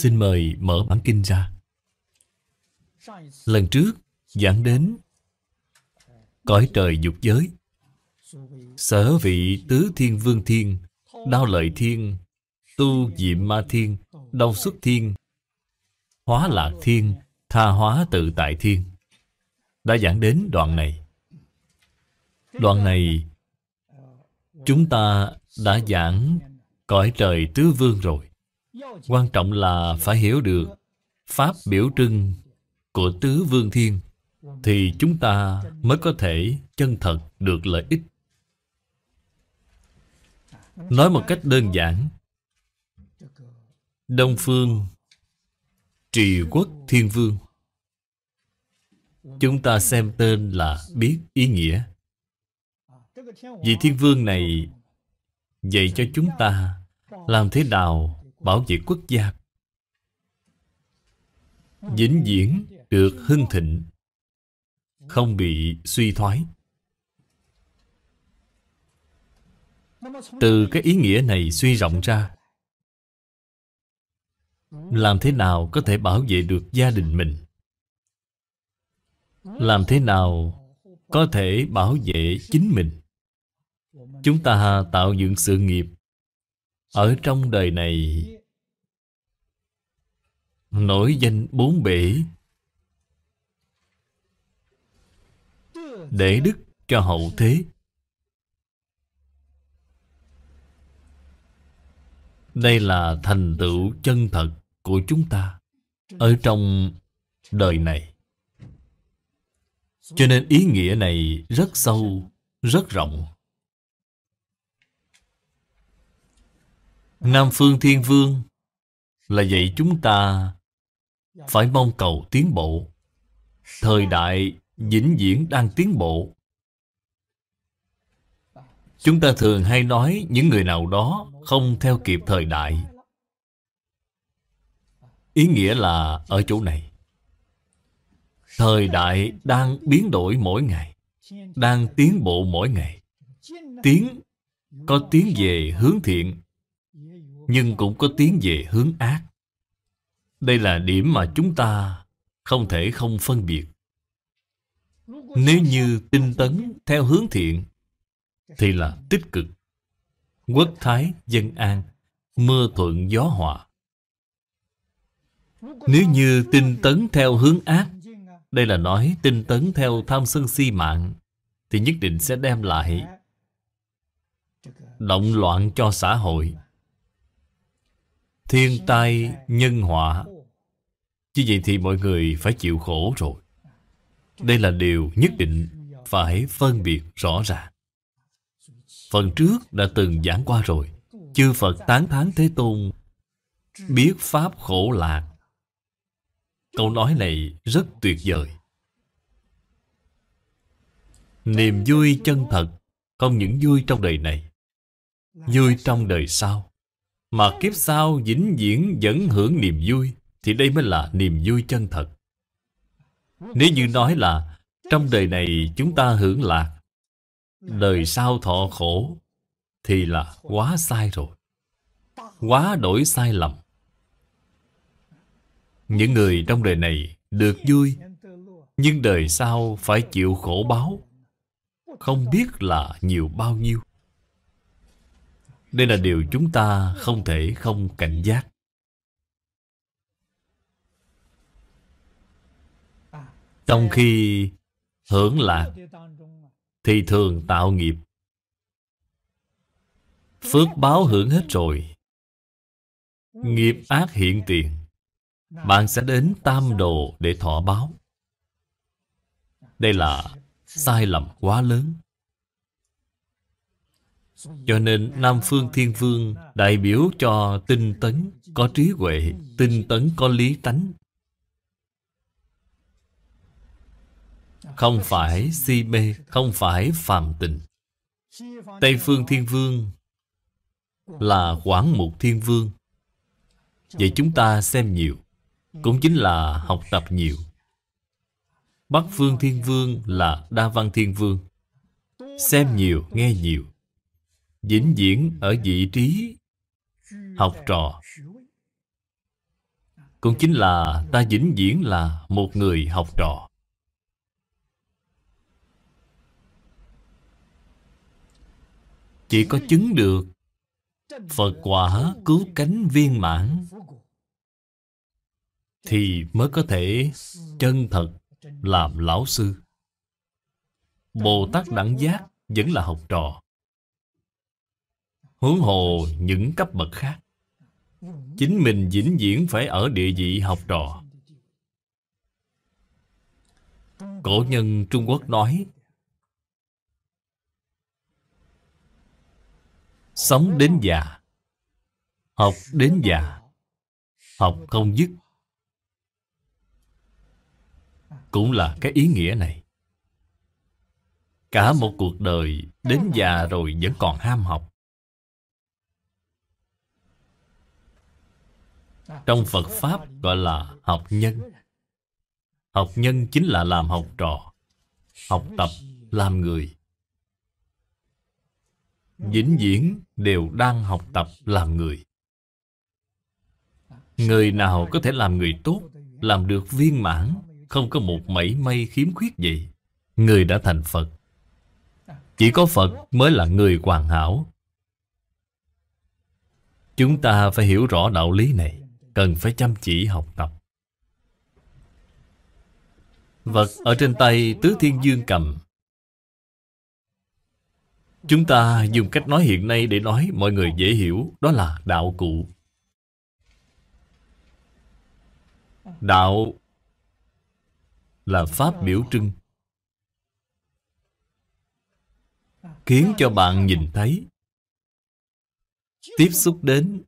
Xin mời mở bản kinh ra Lần trước giảng đến Cõi trời dục giới Sở vị tứ thiên vương thiên Đao lợi thiên Tu diệm ma thiên Đau xuất thiên Hóa lạc thiên Tha hóa tự tại thiên Đã giảng đến đoạn này Đoạn này Chúng ta đã giảng Cõi trời tứ vương rồi quan trọng là phải hiểu được pháp biểu trưng của tứ vương thiên thì chúng ta mới có thể chân thật được lợi ích nói một cách đơn giản đông phương trì quốc thiên vương chúng ta xem tên là biết ý nghĩa vì thiên vương này dạy cho chúng ta làm thế nào bảo vệ quốc gia vĩnh viễn được hưng thịnh không bị suy thoái từ cái ý nghĩa này suy rộng ra làm thế nào có thể bảo vệ được gia đình mình làm thế nào có thể bảo vệ chính mình chúng ta tạo dựng sự nghiệp ở trong đời này nổi danh bốn bể để đức cho hậu thế đây là thành tựu chân thật của chúng ta ở trong đời này cho nên ý nghĩa này rất sâu rất rộng nam phương thiên vương là dạy chúng ta phải mong cầu tiến bộ thời đại vĩnh viễn đang tiến bộ chúng ta thường hay nói những người nào đó không theo kịp thời đại ý nghĩa là ở chỗ này thời đại đang biến đổi mỗi ngày đang tiến bộ mỗi ngày tiến có tiến về hướng thiện nhưng cũng có tiến về hướng ác đây là điểm mà chúng ta không thể không phân biệt. Nếu như tinh tấn theo hướng thiện, thì là tích cực. Quốc thái dân an, mưa thuận gió hòa. Nếu như tinh tấn theo hướng ác, đây là nói tinh tấn theo tham sân si mạng, thì nhất định sẽ đem lại động loạn cho xã hội Thiên tai nhân họa Như vậy thì mọi người phải chịu khổ rồi Đây là điều nhất định phải phân biệt rõ ràng Phần trước đã từng giảng qua rồi Chư Phật tán thán Thế Tôn Biết Pháp khổ lạc Câu nói này rất tuyệt vời Niềm vui chân thật Không những vui trong đời này Vui trong đời sau mà kiếp sau vĩnh viễn vẫn hưởng niềm vui thì đây mới là niềm vui chân thật. Nếu như nói là trong đời này chúng ta hưởng lạc, đời sau thọ khổ thì là quá sai rồi. Quá đổi sai lầm. Những người trong đời này được vui nhưng đời sau phải chịu khổ báo không biết là nhiều bao nhiêu. Đây là điều chúng ta không thể không cảnh giác Trong khi hưởng lạc Thì thường tạo nghiệp Phước báo hưởng hết rồi Nghiệp ác hiện tiền Bạn sẽ đến tam đồ để thọ báo Đây là sai lầm quá lớn cho nên Nam Phương Thiên Vương đại biểu cho tinh tấn, có trí huệ, tinh tấn có lý tánh. Không phải si mê, không phải phàm tình. Tây Phương Thiên Vương là Quảng Mục Thiên Vương. Vậy chúng ta xem nhiều, cũng chính là học tập nhiều. Bắc Phương Thiên Vương là Đa Văn Thiên Vương. Xem nhiều, nghe nhiều, vĩnh viễn ở vị trí học trò cũng chính là ta vĩnh viễn là một người học trò chỉ có chứng được phật quả cứu cánh viên mãn thì mới có thể chân thật làm lão sư bồ tát đẳng giác vẫn là học trò Huống hồ những cấp bậc khác Chính mình vĩnh viễn phải ở địa vị học trò Cổ nhân Trung Quốc nói Sống đến già Học đến già Học không dứt Cũng là cái ý nghĩa này Cả một cuộc đời Đến già rồi vẫn còn ham học Trong Phật Pháp gọi là học nhân Học nhân chính là làm học trò Học tập, làm người Vĩnh viễn đều đang học tập làm người Người nào có thể làm người tốt Làm được viên mãn Không có một mảy may khiếm khuyết gì Người đã thành Phật Chỉ có Phật mới là người hoàn hảo Chúng ta phải hiểu rõ đạo lý này cần phải chăm chỉ học tập. Vật ở trên tay Tứ Thiên Dương cầm Chúng ta dùng cách nói hiện nay để nói mọi người dễ hiểu, đó là đạo cụ. Đạo là pháp biểu trưng. Khiến cho bạn nhìn thấy, tiếp xúc đến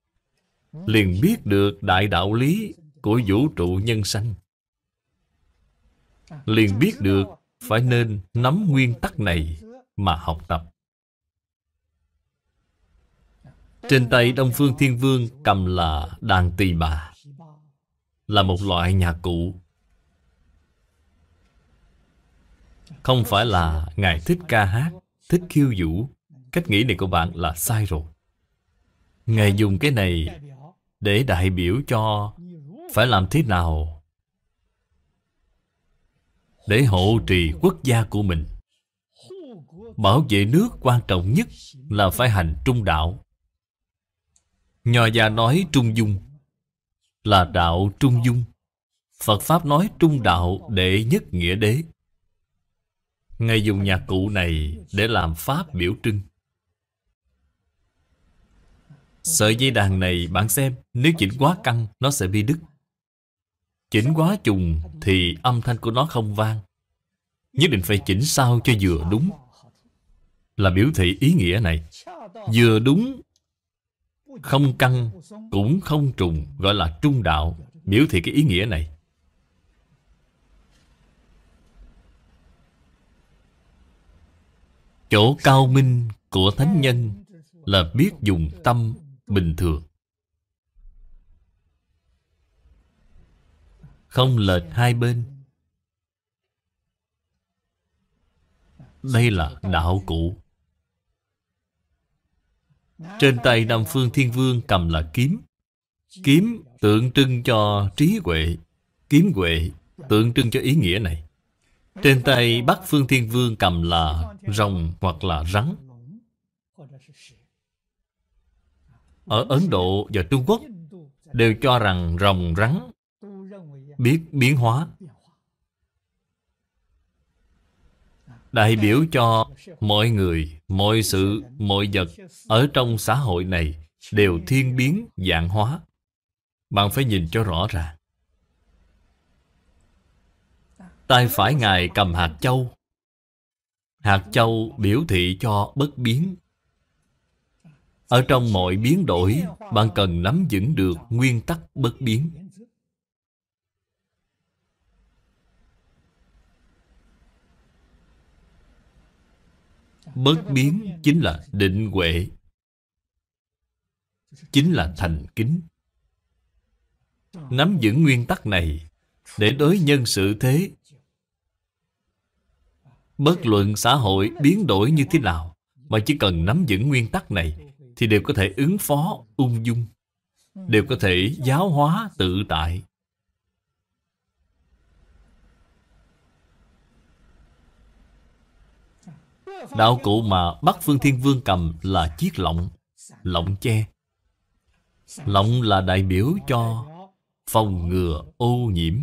liền biết được đại đạo lý của vũ trụ nhân sanh liền biết được phải nên nắm nguyên tắc này mà học tập trên tay đông phương thiên vương cầm là đàn tỳ bà là một loại nhạc cụ không phải là ngài thích ca hát thích khiêu vũ cách nghĩ này của bạn là sai rồi ngài dùng cái này để đại biểu cho phải làm thế nào để hộ trì quốc gia của mình bảo vệ nước quan trọng nhất là phải hành trung đạo nho gia nói trung dung là đạo trung dung phật pháp nói trung đạo để nhất nghĩa đế ngay dùng nhạc cụ này để làm pháp biểu trưng Sợi dây đàn này bạn xem Nếu chỉnh quá căng nó sẽ bị đứt Chỉnh quá trùng thì âm thanh của nó không vang Nhất định phải chỉnh sao cho vừa đúng Là biểu thị ý nghĩa này Vừa đúng Không căng Cũng không trùng Gọi là trung đạo Biểu thị cái ý nghĩa này Chỗ cao minh của thánh nhân Là biết dùng tâm bình thường. Không lệch hai bên. Đây là đạo cũ Trên tay Nam Phương Thiên Vương cầm là kiếm. Kiếm tượng trưng cho trí huệ. Kiếm huệ tượng trưng cho ý nghĩa này. Trên tay Bắc Phương Thiên Vương cầm là rồng hoặc là rắn. ở Ấn Độ và Trung Quốc đều cho rằng rồng rắn biết biến hóa đại biểu cho mọi người, mọi sự, mọi vật ở trong xã hội này đều thiên biến dạng hóa. Bạn phải nhìn cho rõ ràng. Tay phải ngài cầm hạt châu. Hạt châu biểu thị cho bất biến, ở trong mọi biến đổi Bạn cần nắm vững được nguyên tắc bất biến Bất biến chính là định huệ Chính là thành kính Nắm vững nguyên tắc này Để đối nhân sự thế Bất luận xã hội biến đổi như thế nào Mà chỉ cần nắm vững nguyên tắc này thì đều có thể ứng phó ung dung, ừ. đều có thể giáo hóa tự tại. Đạo cụ mà Bắc Phương Thiên Vương cầm là chiếc lọng, lọng che. Lọng là đại biểu cho phòng ngừa ô nhiễm.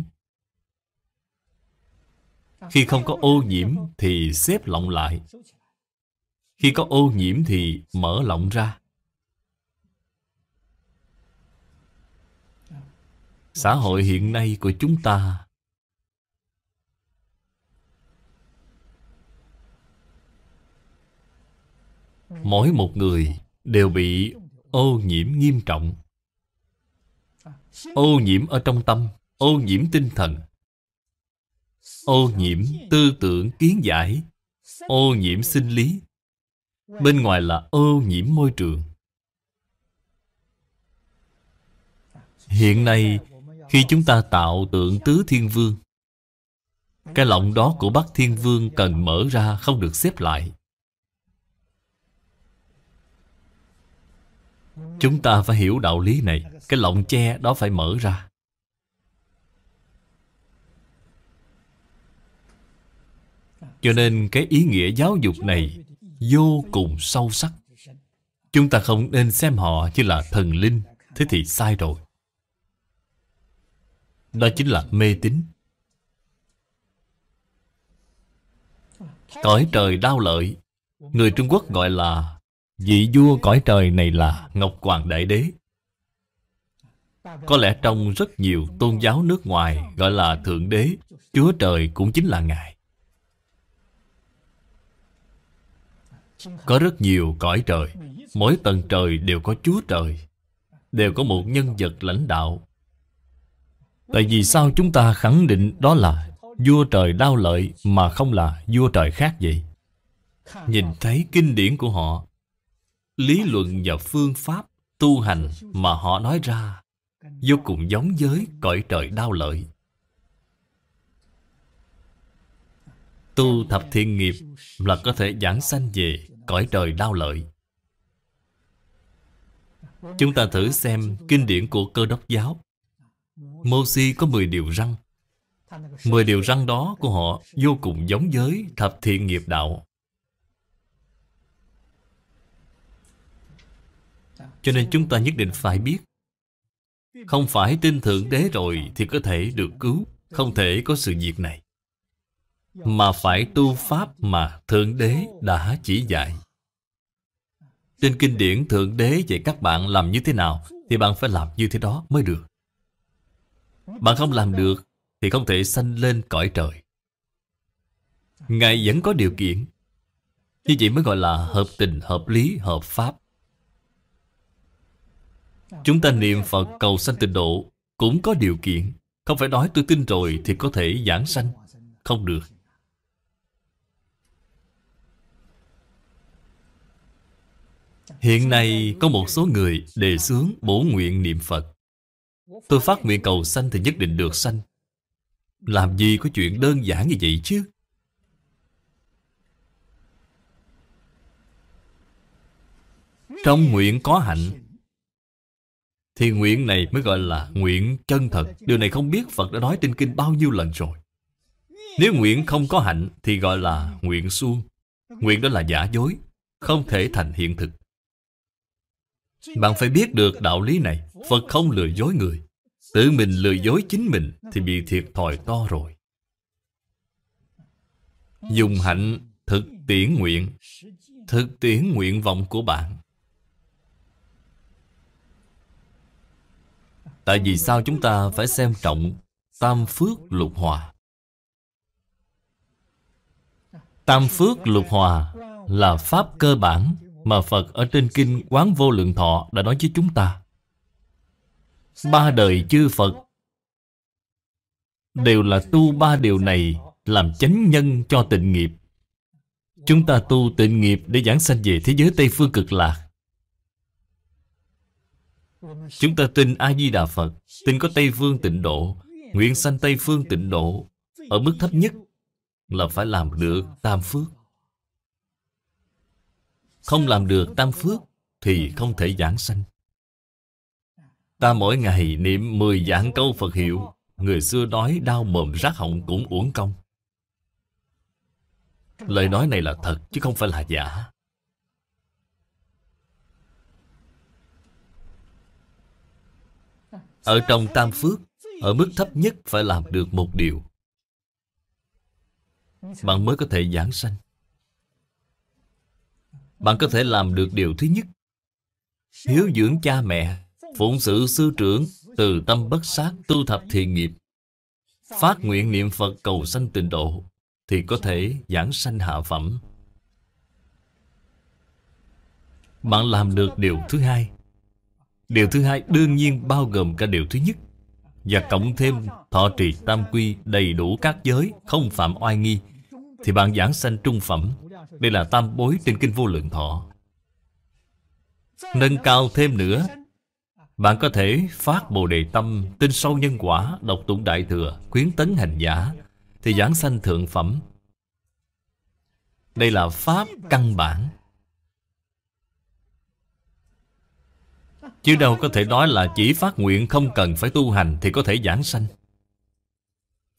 Khi không có ô nhiễm thì xếp lọng lại. Khi có ô nhiễm thì mở lọng ra. xã hội hiện nay của chúng ta mỗi một người đều bị ô nhiễm nghiêm trọng ô nhiễm ở trong tâm ô nhiễm tinh thần ô nhiễm tư tưởng kiến giải ô nhiễm sinh lý bên ngoài là ô nhiễm môi trường hiện nay khi chúng ta tạo tượng tứ thiên vương Cái lọng đó của Bắc Thiên Vương cần mở ra không được xếp lại Chúng ta phải hiểu đạo lý này Cái lọng che đó phải mở ra Cho nên cái ý nghĩa giáo dục này Vô cùng sâu sắc Chúng ta không nên xem họ như là thần linh Thế thì sai rồi đó chính là mê tín Cõi trời đau lợi Người Trung Quốc gọi là Vị vua cõi trời này là Ngọc Hoàng Đại Đế Có lẽ trong rất nhiều tôn giáo nước ngoài Gọi là Thượng Đế Chúa Trời cũng chính là Ngài Có rất nhiều cõi trời Mỗi tầng trời đều có Chúa Trời Đều có một nhân vật lãnh đạo Tại vì sao chúng ta khẳng định đó là vua trời đau lợi mà không là vua trời khác vậy? Nhìn thấy kinh điển của họ, lý luận và phương pháp tu hành mà họ nói ra vô cùng giống với cõi trời đau lợi. Tu thập thiện nghiệp là có thể giảng sanh về cõi trời đau lợi. Chúng ta thử xem kinh điển của cơ đốc giáo Mosi có 10 điều răng 10 điều răng đó của họ vô cùng giống với thập thiện nghiệp đạo Cho nên chúng ta nhất định phải biết Không phải tin Thượng Đế rồi thì có thể được cứu Không thể có sự việc này Mà phải tu Pháp mà Thượng Đế đã chỉ dạy Trên kinh điển Thượng Đế dạy các bạn làm như thế nào Thì bạn phải làm như thế đó mới được bạn không làm được Thì không thể sanh lên cõi trời Ngài vẫn có điều kiện Như vậy mới gọi là hợp tình, hợp lý, hợp pháp Chúng ta niệm Phật cầu sanh tịnh độ Cũng có điều kiện Không phải nói tôi tin rồi thì có thể giảng sanh Không được Hiện nay có một số người đề xướng bổ nguyện niệm Phật Tôi phát nguyện cầu sanh thì nhất định được sanh Làm gì có chuyện đơn giản như vậy chứ Trong nguyện có hạnh Thì nguyện này mới gọi là nguyện chân thật Điều này không biết Phật đã nói trên kinh bao nhiêu lần rồi Nếu nguyện không có hạnh Thì gọi là nguyện suông Nguyện đó là giả dối Không thể thành hiện thực Bạn phải biết được đạo lý này Phật không lừa dối người Tự mình lừa dối chính mình Thì bị thiệt thòi to rồi Dùng hạnh thực tiễn nguyện Thực tiễn nguyện vọng của bạn Tại vì sao chúng ta phải xem trọng Tam phước lục hòa Tam phước lục hòa là pháp cơ bản Mà Phật ở trên kinh Quán Vô Lượng Thọ đã nói với chúng ta ba đời chư Phật đều là tu ba điều này làm chánh nhân cho tịnh nghiệp. Chúng ta tu tịnh nghiệp để giảng sanh về thế giới Tây Phương cực lạc. Chúng ta tin A-di-đà Phật, tin có Tây Phương tịnh độ, nguyện sanh Tây Phương tịnh độ ở mức thấp nhất là phải làm được tam phước. Không làm được tam phước thì không thể giảng sanh. Ta mỗi ngày niệm 10 dạng câu Phật hiệu Người xưa nói đau mồm rát họng cũng uổng công Lời nói này là thật chứ không phải là giả Ở trong Tam Phước Ở mức thấp nhất phải làm được một điều Bạn mới có thể giảng sanh Bạn có thể làm được điều thứ nhất Hiếu dưỡng cha mẹ phụng sự sư trưởng, từ tâm bất sát, tu thập thiền nghiệp, phát nguyện niệm Phật cầu sanh tịnh độ, thì có thể giảng sanh hạ phẩm. Bạn làm được điều thứ hai. Điều thứ hai đương nhiên bao gồm cả điều thứ nhất và cộng thêm thọ trì tam quy đầy đủ các giới, không phạm oai nghi, thì bạn giảng sanh trung phẩm. Đây là tam bối trên Kinh Vô Lượng Thọ. Nâng cao thêm nữa bạn có thể phát Bồ Đề Tâm, tin sâu nhân quả, đọc tụng Đại Thừa, khuyến tấn hành giả, thì giảng sanh thượng phẩm. Đây là Pháp căn bản. Chứ đâu có thể nói là chỉ phát nguyện không cần phải tu hành thì có thể giảng sanh.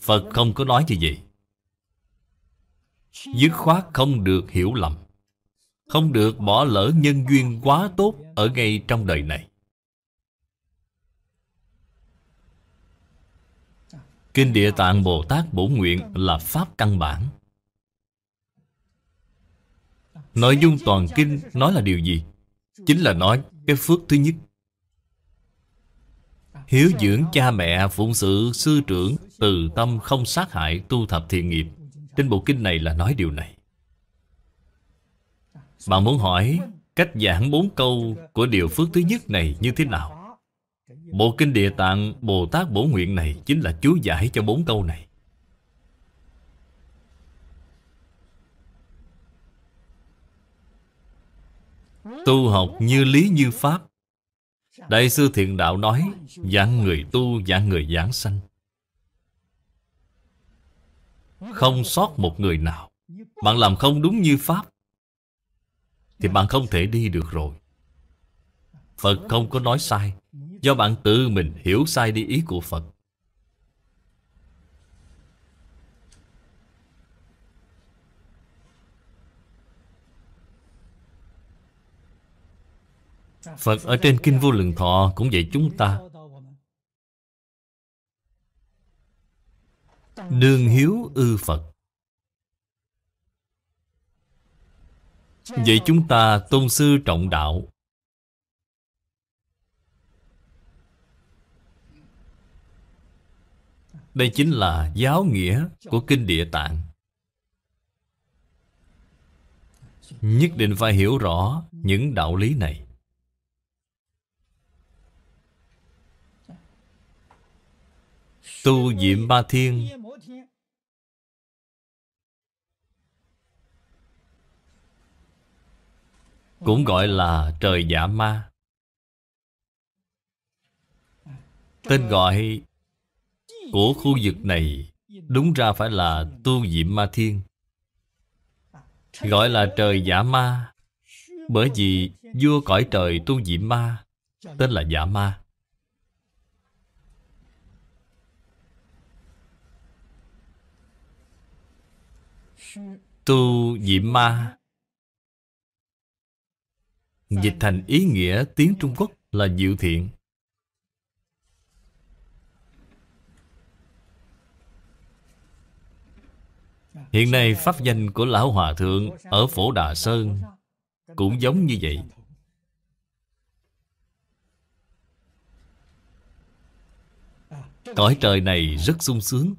Phật không có nói như vậy. Dứt khoát không được hiểu lầm. Không được bỏ lỡ nhân duyên quá tốt ở ngay trong đời này. Kinh Địa Tạng Bồ Tát Bổ Nguyện là Pháp căn bản Nội dung toàn kinh nói là điều gì? Chính là nói cái phước thứ nhất Hiếu dưỡng cha mẹ, phụng sự, sư trưởng Từ tâm không sát hại, tu thập thiện nghiệp Trên bộ kinh này là nói điều này Bạn muốn hỏi cách giảng bốn câu của điều phước thứ nhất này như thế nào? Bộ kinh địa tạng Bồ Tát Bổ Nguyện này chính là chú giải cho bốn câu này. Tu học như lý như pháp Đại sư Thiện Đạo nói Dạng người tu, dạng người giảng sanh Không sót một người nào Bạn làm không đúng như Pháp Thì bạn không thể đi được rồi Phật không có nói sai do bạn tự mình hiểu sai đi ý của Phật. Phật ở trên Kinh Vô Lượng Thọ cũng dạy chúng ta Đương hiếu ư Phật Vậy chúng ta tôn sư trọng đạo Đây chính là giáo nghĩa của Kinh Địa Tạng. Nhất định phải hiểu rõ những đạo lý này. Tu Diệm Ba Thiên Cũng gọi là trời giả ma Tên gọi của khu vực này đúng ra phải là tu diệm ma thiên gọi là trời giả ma bởi vì vua cõi trời tu diệm ma tên là giả ma tu diệm ma dịch thành ý nghĩa tiếng trung quốc là diệu thiện Hiện nay pháp danh của Lão Hòa Thượng Ở Phổ Đà Sơn Cũng giống như vậy Cõi trời này rất sung sướng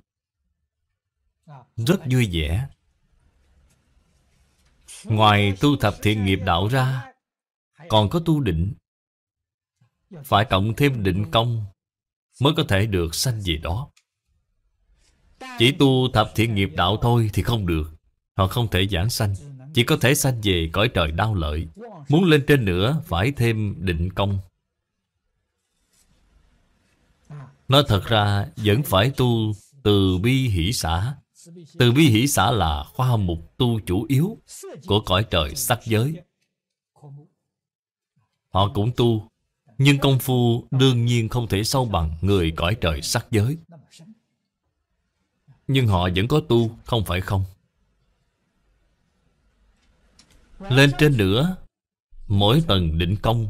Rất vui vẻ Ngoài tu thập thiện nghiệp đạo ra Còn có tu định Phải cộng thêm định công Mới có thể được sanh về đó chỉ tu thập thiện nghiệp đạo thôi thì không được Họ không thể giảng sanh Chỉ có thể sanh về cõi trời đau lợi Muốn lên trên nữa phải thêm định công nó thật ra vẫn phải tu từ bi hỷ xã Từ bi hỷ xã là khoa mục tu chủ yếu Của cõi trời sắc giới Họ cũng tu Nhưng công phu đương nhiên không thể sâu bằng người cõi trời sắc giới nhưng họ vẫn có tu Không phải không Lên trên nữa Mỗi tầng định công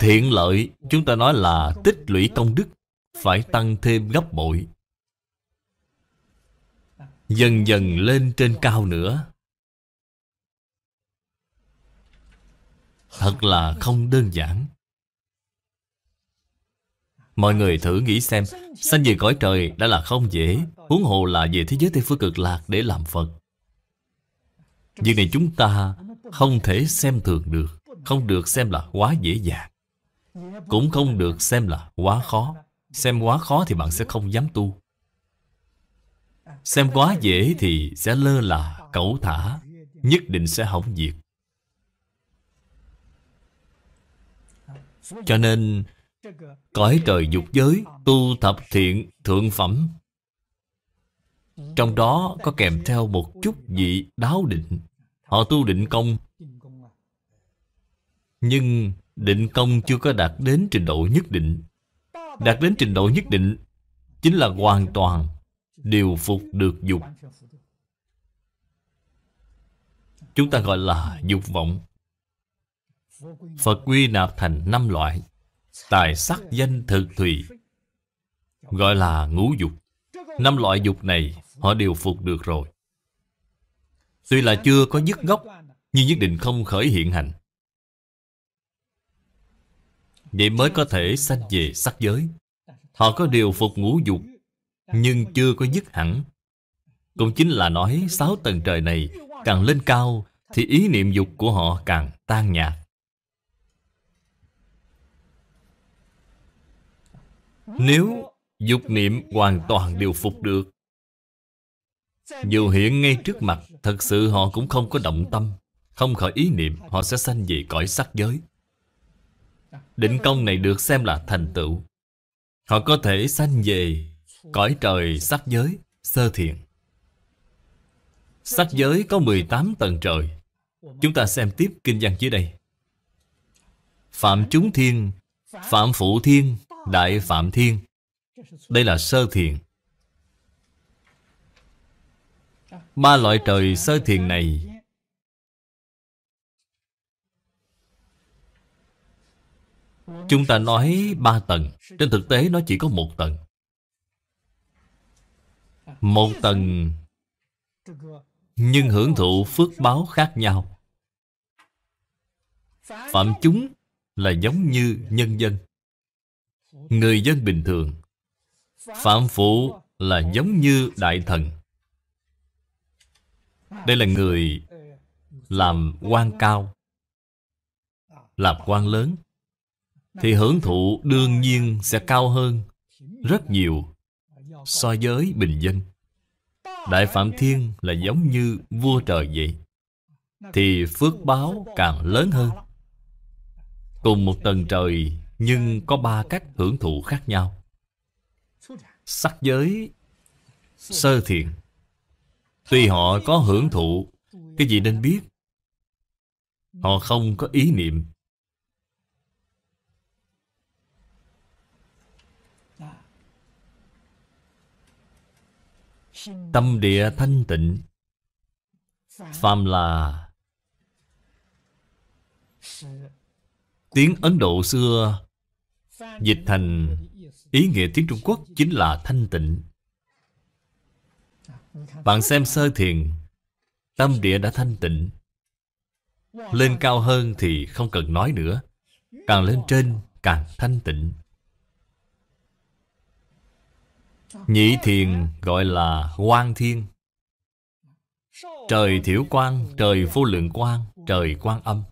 Thiện lợi Chúng ta nói là tích lũy công đức Phải tăng thêm gấp bội Dần dần lên trên cao nữa Thật là không đơn giản Mọi người thử nghĩ xem Sanh về cõi trời đã là không dễ Huống hồ là về thế giới Tây Phương Cực Lạc để làm Phật Việc này chúng ta không thể xem thường được Không được xem là quá dễ dàng Cũng không được xem là quá khó Xem quá khó thì bạn sẽ không dám tu Xem quá dễ thì sẽ lơ là, cẩu thả Nhất định sẽ hỏng việc Cho nên Cõi trời dục giới Tu thập thiện thượng phẩm Trong đó có kèm theo một chút vị đáo định Họ tu định công Nhưng định công chưa có đạt đến trình độ nhất định Đạt đến trình độ nhất định Chính là hoàn toàn Điều phục được dục Chúng ta gọi là dục vọng Phật quy nạp thành năm loại Tài sắc danh thực thủy Gọi là ngũ dục Năm loại dục này họ đều phục được rồi Tuy là chưa có dứt gốc Nhưng nhất định không khởi hiện hành Vậy mới có thể sanh về sắc giới Họ có điều phục ngũ dục Nhưng chưa có dứt hẳn Cũng chính là nói sáu tầng trời này Càng lên cao Thì ý niệm dục của họ càng tan nhạt Nếu dục niệm hoàn toàn điều phục được Dù hiện ngay trước mặt Thật sự họ cũng không có động tâm Không khỏi ý niệm Họ sẽ sanh về cõi sắc giới Định công này được xem là thành tựu Họ có thể sanh về Cõi trời sắc giới Sơ thiện Sắc giới có 18 tầng trời Chúng ta xem tiếp kinh văn dưới đây Phạm chúng thiên Phạm phụ thiên Đại Phạm Thiên Đây là sơ thiền Ba loại trời sơ thiền này Chúng ta nói ba tầng Trên thực tế nó chỉ có một tầng Một tầng Nhưng hưởng thụ phước báo khác nhau Phạm chúng là giống như nhân dân Người dân bình thường Phạm Phụ là giống như đại thần Đây là người làm quan cao Làm quan lớn Thì hưởng thụ đương nhiên sẽ cao hơn Rất nhiều So với bình dân Đại Phạm Thiên là giống như vua trời vậy Thì phước báo càng lớn hơn Cùng một tầng trời nhưng có ba cách hưởng thụ khác nhau sắc giới sơ thiện tuy họ có hưởng thụ cái gì nên biết họ không có ý niệm tâm địa thanh tịnh phàm là tiếng ấn độ xưa Dịch thành ý nghĩa tiếng Trung Quốc chính là thanh tịnh Bạn xem sơ thiền Tâm địa đã thanh tịnh Lên cao hơn thì không cần nói nữa Càng lên trên càng thanh tịnh Nhị thiền gọi là quang thiên Trời thiểu quang, trời vô lượng quang, trời quang âm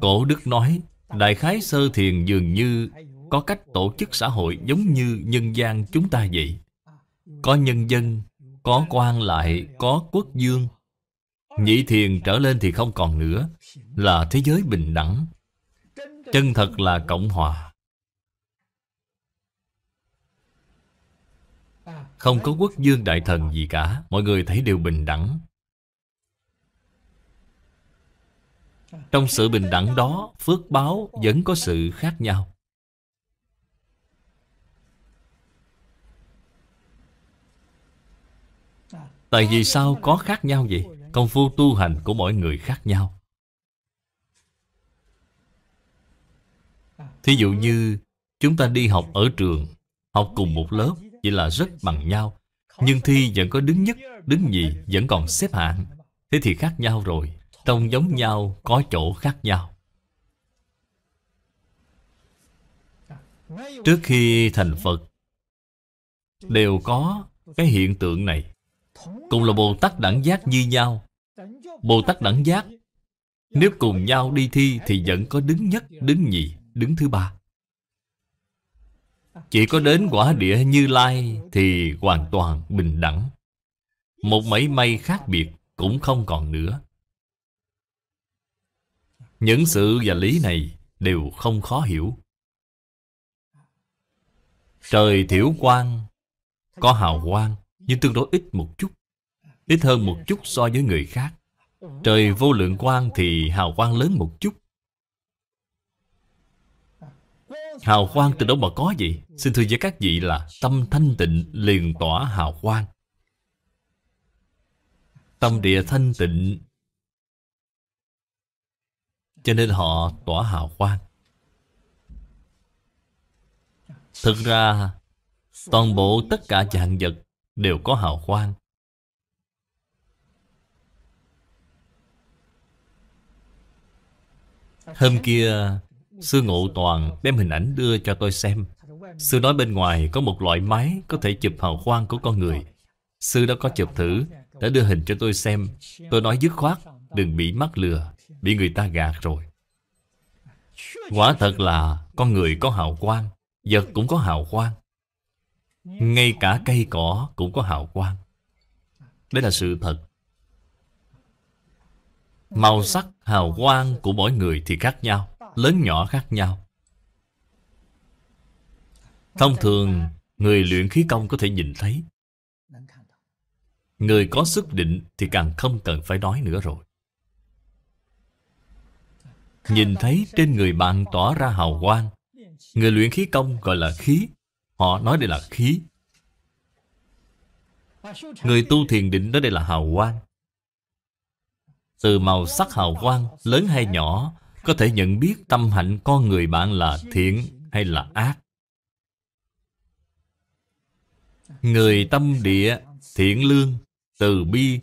Cổ Đức nói Đại khái sơ thiền dường như có cách tổ chức xã hội giống như nhân gian chúng ta vậy. Có nhân dân, có quan lại, có quốc dương. Nhị thiền trở lên thì không còn nữa, là thế giới bình đẳng. Chân thật là cộng hòa. Không có quốc dương đại thần gì cả, mọi người thấy đều bình đẳng. Trong sự bình đẳng đó Phước báo vẫn có sự khác nhau Tại vì sao có khác nhau vậy? Công phu tu hành của mỗi người khác nhau Thí dụ như chúng ta đi học ở trường Học cùng một lớp Chỉ là rất bằng nhau Nhưng thi vẫn có đứng nhất, đứng nhì Vẫn còn xếp hạng Thế thì khác nhau rồi tông giống nhau có chỗ khác nhau trước khi thành phật đều có cái hiện tượng này cùng là bồ tát đẳng giác như nhau bồ tát đẳng giác nếu cùng nhau đi thi thì vẫn có đứng nhất đứng nhì đứng thứ ba chỉ có đến quả địa như lai thì hoàn toàn bình đẳng một mảy may khác biệt cũng không còn nữa những sự và lý này đều không khó hiểu Trời thiểu quang Có hào quang Nhưng tương đối ít một chút Ít hơn một chút so với người khác Trời vô lượng quang thì hào quang lớn một chút Hào quang từ đâu mà có vậy? Xin thưa với các vị là tâm thanh tịnh liền tỏa hào quang. Tâm địa thanh tịnh cho nên họ tỏa hào quang Thực ra Toàn bộ tất cả dạng vật Đều có hào quang Hôm kia Sư Ngộ Toàn đem hình ảnh đưa cho tôi xem Sư nói bên ngoài có một loại máy Có thể chụp hào quang của con người Sư đã có chụp thử Đã đưa hình cho tôi xem Tôi nói dứt khoát Đừng bị mắc lừa Bị người ta gạt rồi Quả thật là con người có hào quang Vật cũng có hào quang Ngay cả cây cỏ cũng có hào quang Đây là sự thật Màu sắc hào quang của mỗi người thì khác nhau Lớn nhỏ khác nhau Thông thường Người luyện khí công có thể nhìn thấy Người có sức định thì càng không cần phải nói nữa rồi Nhìn thấy trên người bạn tỏa ra hào quang Người luyện khí công gọi là khí Họ nói đây là khí Người tu thiền định nói đây là hào quang Từ màu sắc hào quang lớn hay nhỏ Có thể nhận biết tâm hạnh con người bạn là thiện hay là ác Người tâm địa thiện lương Từ bi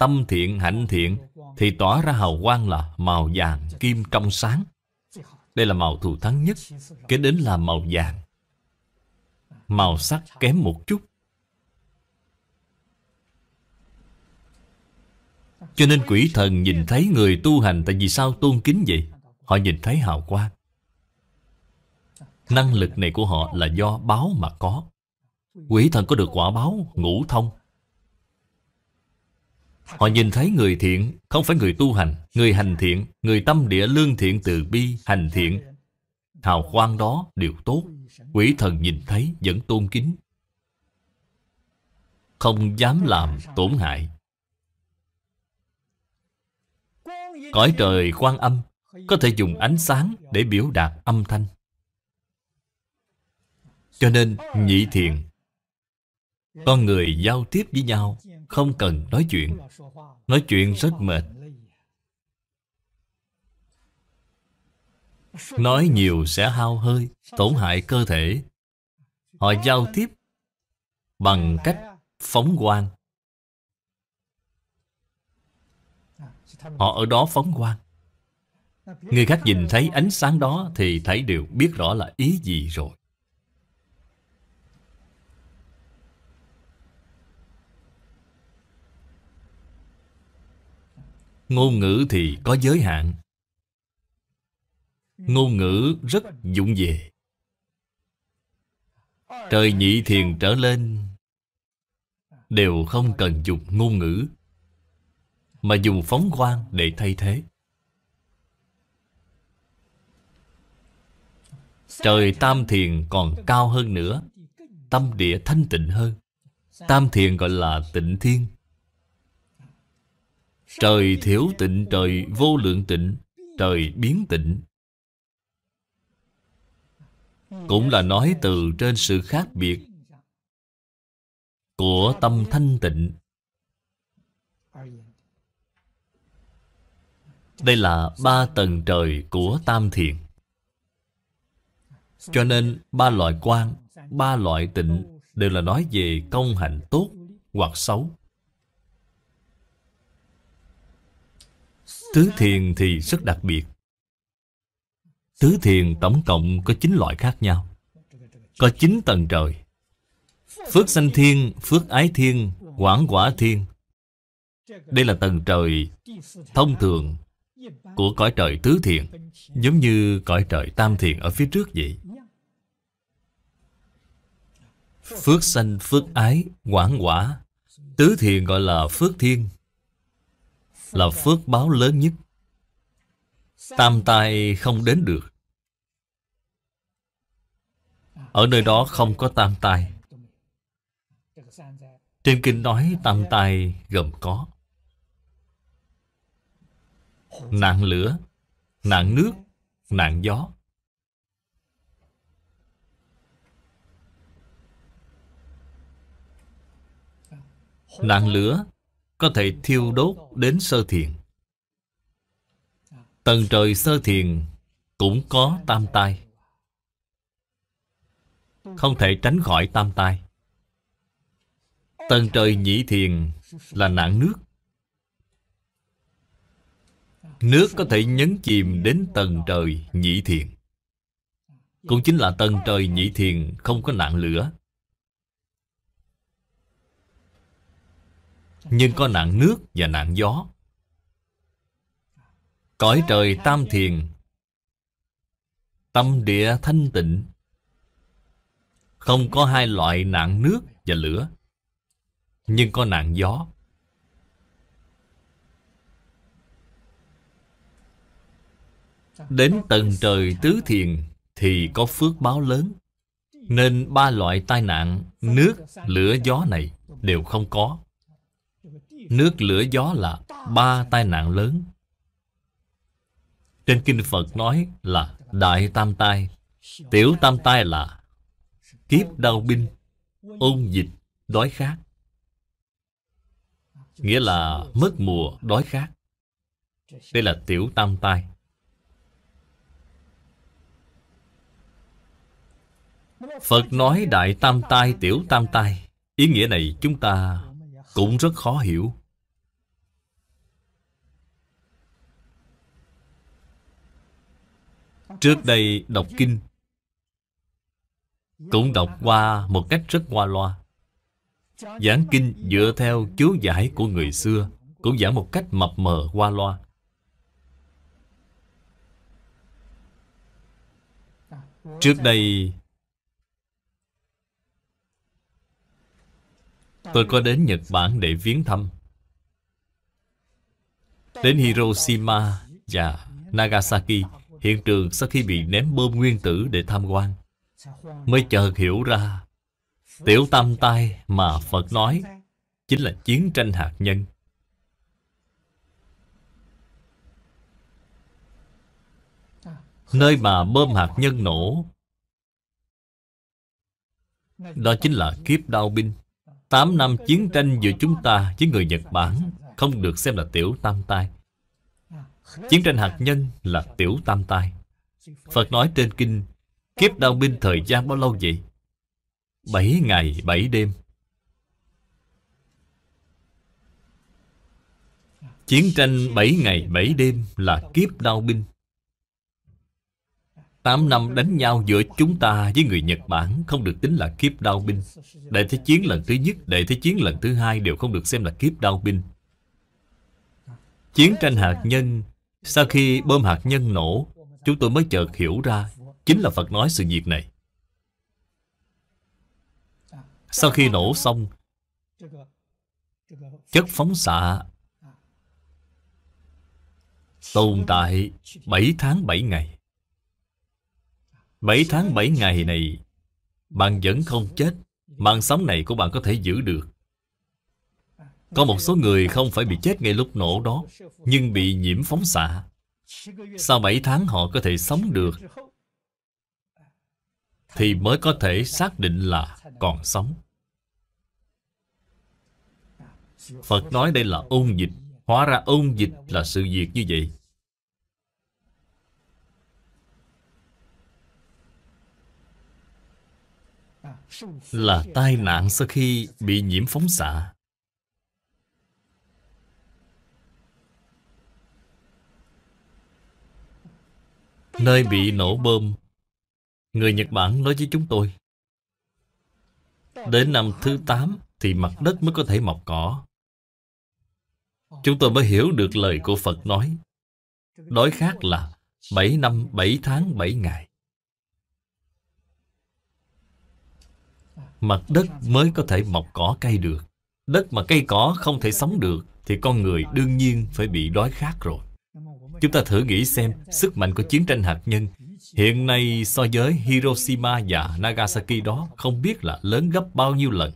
Tâm thiện hạnh thiện thì tỏa ra hào quang là màu vàng kim trong sáng. Đây là màu thù thắng nhất, kế đến là màu vàng. Màu sắc kém một chút. Cho nên quỷ thần nhìn thấy người tu hành tại vì sao tôn kính vậy? Họ nhìn thấy hào quang. Năng lực này của họ là do báo mà có. Quỷ thần có được quả báo, ngũ thông. Họ nhìn thấy người thiện, không phải người tu hành, người hành thiện, người tâm địa lương thiện từ bi, hành thiện. Hào quang đó đều tốt, quỷ thần nhìn thấy vẫn tôn kính. Không dám làm tổn hại. Cõi trời quan âm có thể dùng ánh sáng để biểu đạt âm thanh. Cho nên nhị thiện Con người giao tiếp với nhau không cần nói chuyện Nói chuyện rất mệt Nói nhiều sẽ hao hơi Tổn hại cơ thể Họ giao tiếp Bằng cách phóng quang Họ ở đó phóng quang Người khác nhìn thấy ánh sáng đó Thì thấy đều biết rõ là ý gì rồi ngôn ngữ thì có giới hạn ngôn ngữ rất dụng về trời nhị thiền trở lên đều không cần dùng ngôn ngữ mà dùng phóng quang để thay thế trời tam thiền còn cao hơn nữa tâm địa thanh tịnh hơn tam thiền gọi là tịnh thiên Trời thiểu tịnh trời vô lượng tịnh Trời biến tịnh Cũng là nói từ trên sự khác biệt Của tâm thanh tịnh Đây là ba tầng trời của tam thiền Cho nên ba loại quan, ba loại tịnh Đều là nói về công hạnh tốt hoặc xấu Tứ thiền thì rất đặc biệt Tứ thiền tổng cộng có 9 loại khác nhau Có 9 tầng trời Phước sanh thiên, phước ái thiên, quảng quả thiên Đây là tầng trời thông thường của cõi trời tứ thiền Giống như cõi trời tam thiền ở phía trước vậy Phước sanh, phước ái, quảng quả Tứ thiền gọi là phước thiên là phước báo lớn nhất. Tam tai không đến được. Ở nơi đó không có tam tai. Trên kinh nói tam tai gồm có nạn lửa, nạn nước, nạn gió. Nạn lửa có thể thiêu đốt đến sơ thiền. Tầng trời sơ thiền cũng có tam tai. Không thể tránh khỏi tam tai. Tầng trời nhị thiền là nạn nước. Nước có thể nhấn chìm đến tầng trời nhị thiền. Cũng chính là tầng trời nhị thiền không có nạn lửa nhưng có nạn nước và nạn gió. Cõi trời tam thiền, tâm địa thanh tịnh, không có hai loại nạn nước và lửa, nhưng có nạn gió. Đến tầng trời tứ thiền thì có phước báo lớn, nên ba loại tai nạn, nước, lửa, gió này đều không có. Nước lửa gió là ba tai nạn lớn Trên Kinh Phật nói là Đại Tam Tai Tiểu Tam Tai là Kiếp đau binh Ôn dịch Đói khát Nghĩa là mất mùa đói khát Đây là tiểu tam tai Phật nói đại tam tai tiểu tam tai Ý nghĩa này chúng ta cũng rất khó hiểu. Trước đây đọc kinh Cũng đọc qua một cách rất qua loa Giảng kinh dựa theo chú giải của người xưa Cũng giảng một cách mập mờ qua loa Trước đây Tôi có đến Nhật Bản để viếng thăm Đến Hiroshima và Nagasaki Hiện trường sau khi bị ném bom nguyên tử để tham quan Mới chợt hiểu ra Tiểu tam tai mà Phật nói Chính là chiến tranh hạt nhân Nơi mà bom hạt nhân nổ Đó chính là kiếp đau binh 8 năm chiến tranh giữa chúng ta với người Nhật Bản không được xem là tiểu tam tai. Chiến tranh hạt nhân là tiểu tam tai. Phật nói trên kinh, kiếp đau binh thời gian bao lâu vậy? 7 ngày 7 đêm. Chiến tranh 7 ngày 7 đêm là kiếp đau binh. 8 năm đánh nhau giữa chúng ta với người Nhật Bản không được tính là kiếp đau binh. Đại Thế Chiến lần thứ nhất, Đại Thế Chiến lần thứ hai đều không được xem là kiếp đau binh. Chiến tranh hạt nhân, sau khi bom hạt nhân nổ, chúng tôi mới chợt hiểu ra chính là Phật nói sự việc này. Sau khi nổ xong, chất phóng xạ tồn tại 7 tháng 7 ngày. Bảy tháng bảy ngày này Bạn vẫn không chết Mạng sống này của bạn có thể giữ được Có một số người không phải bị chết ngay lúc nổ đó Nhưng bị nhiễm phóng xạ Sau 7 tháng họ có thể sống được Thì mới có thể xác định là còn sống Phật nói đây là ôn dịch Hóa ra ôn dịch là sự việc như vậy là tai nạn sau khi bị nhiễm phóng xạ nơi bị nổ bom người nhật bản nói với chúng tôi đến năm thứ tám thì mặt đất mới có thể mọc cỏ chúng tôi mới hiểu được lời của phật nói nói khác là bảy năm bảy tháng bảy ngày mặt đất mới có thể mọc cỏ cây được. Đất mà cây cỏ không thể sống được thì con người đương nhiên phải bị đói khát rồi. Chúng ta thử nghĩ xem sức mạnh của chiến tranh hạt nhân hiện nay so với Hiroshima và Nagasaki đó không biết là lớn gấp bao nhiêu lần.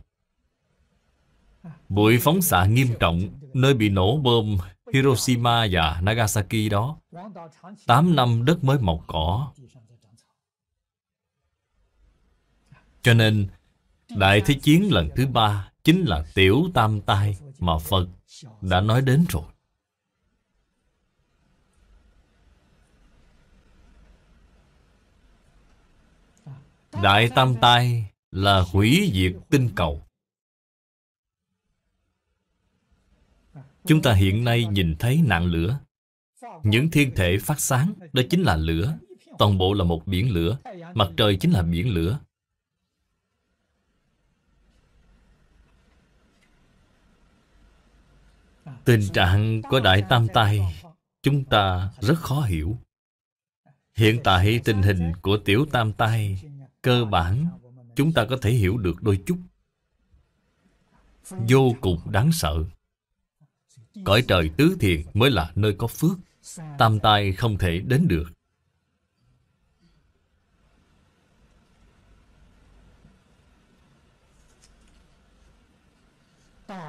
Bụi phóng xạ nghiêm trọng nơi bị nổ bom Hiroshima và Nagasaki đó 8 năm đất mới mọc cỏ Cho nên Đại Thế Chiến lần thứ ba chính là tiểu tam tai mà Phật đã nói đến rồi. Đại tam tai là hủy diệt tinh cầu. Chúng ta hiện nay nhìn thấy nạn lửa. Những thiên thể phát sáng, đó chính là lửa. Toàn bộ là một biển lửa. Mặt trời chính là biển lửa. Tình trạng của Đại Tam Tai Chúng ta rất khó hiểu Hiện tại tình hình của Tiểu Tam Tai Cơ bản Chúng ta có thể hiểu được đôi chút Vô cùng đáng sợ Cõi trời tứ thiền mới là nơi có phước Tam tai không thể đến được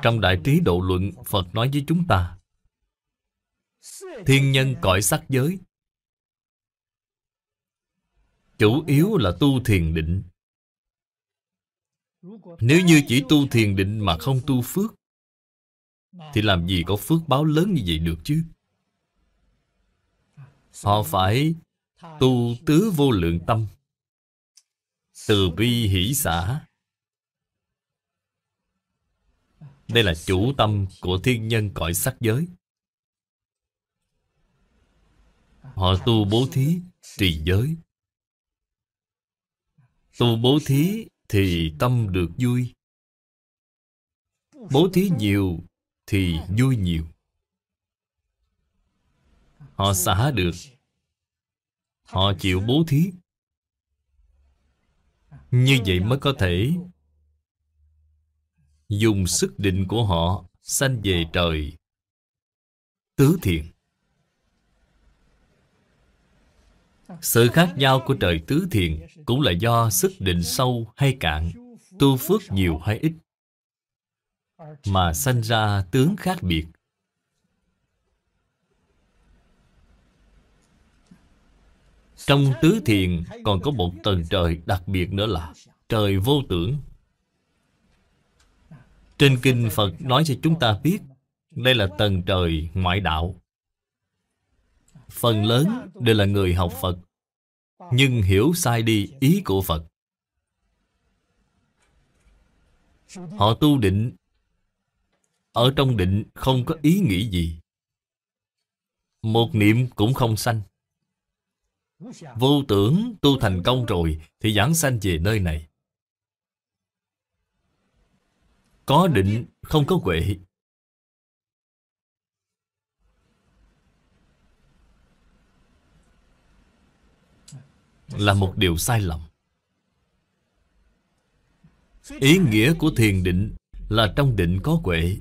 Trong Đại Trí Độ Luận Phật nói với chúng ta Thiên nhân cõi sắc giới Chủ yếu là tu thiền định Nếu như chỉ tu thiền định mà không tu phước Thì làm gì có phước báo lớn như vậy được chứ Họ phải tu tứ vô lượng tâm Từ bi hỷ xã Đây là chủ tâm của thiên nhân cõi sắc giới Họ tu bố thí, trì giới Tu bố thí thì tâm được vui Bố thí nhiều thì vui nhiều Họ xả được Họ chịu bố thí Như vậy mới có thể dùng sức định của họ sanh về trời tứ thiện sự khác nhau của trời tứ thiện cũng là do sức định sâu hay cạn tu phước nhiều hay ít mà sanh ra tướng khác biệt trong tứ thiện còn có một tầng trời đặc biệt nữa là trời vô tưởng trên Kinh Phật nói cho chúng ta biết Đây là tầng trời ngoại đạo Phần lớn đều là người học Phật Nhưng hiểu sai đi ý của Phật Họ tu định Ở trong định không có ý nghĩ gì Một niệm cũng không sanh Vô tưởng tu thành công rồi Thì giảng sanh về nơi này Có định không có huệ Là một điều sai lầm Ý nghĩa của thiền định Là trong định có huệ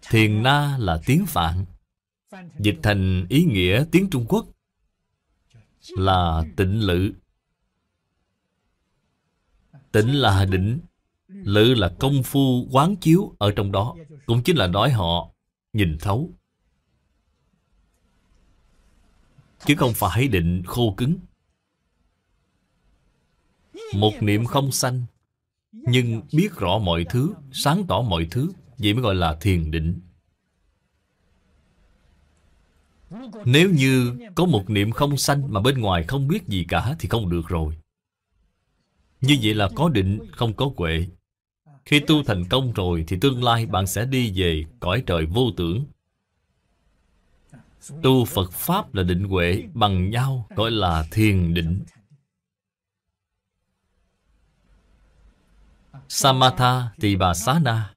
Thiền na là tiếng Phạn Dịch thành ý nghĩa tiếng Trung Quốc Là tịnh lự Tịnh là định, Lự là công phu quán chiếu ở trong đó Cũng chính là nói họ nhìn thấu Chứ không phải định khô cứng Một niệm không sanh Nhưng biết rõ mọi thứ Sáng tỏ mọi thứ Vậy mới gọi là thiền định Nếu như có một niệm không sanh Mà bên ngoài không biết gì cả Thì không được rồi như vậy là có định, không có huệ Khi tu thành công rồi Thì tương lai bạn sẽ đi về cõi trời vô tưởng Tu Phật Pháp là định huệ Bằng nhau gọi là thiền định Samatha thì bà xá na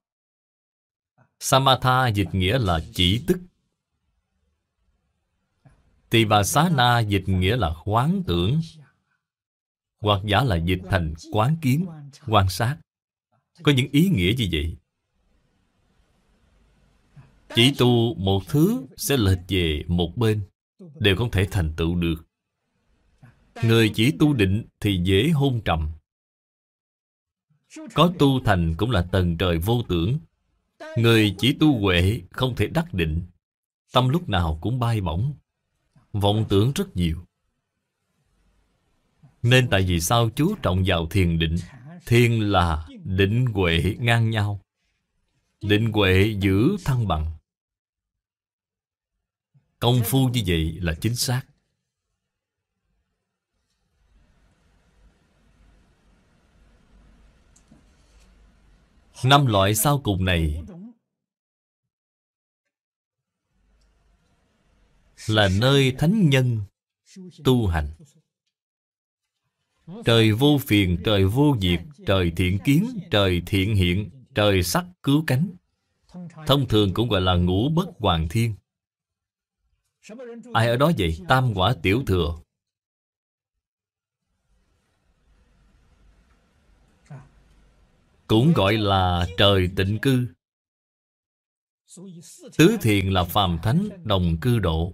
Samatha dịch nghĩa là chỉ tức Tỳ bà xá na dịch nghĩa là khoáng tưởng hoặc giả là dịch thành quán kiến Quan sát Có những ý nghĩa gì vậy Chỉ tu một thứ sẽ lệch về một bên Đều không thể thành tựu được Người chỉ tu định thì dễ hôn trầm Có tu thành cũng là tầng trời vô tưởng Người chỉ tu huệ không thể đắc định Tâm lúc nào cũng bay bổng Vọng tưởng rất nhiều nên tại vì sao chú trọng vào thiền định Thiền là định huệ ngang nhau Định huệ giữ thăng bằng Công phu như vậy là chính xác Năm loại sau cùng này Là nơi thánh nhân tu hành Trời vô phiền, trời vô diệt, trời thiện kiến, trời thiện hiện, trời sắc cứu cánh. Thông thường cũng gọi là ngũ bất hoàng thiên. Ai ở đó vậy? Tam quả tiểu thừa. Cũng gọi là trời tịnh cư. Tứ thiền là phàm thánh đồng cư độ.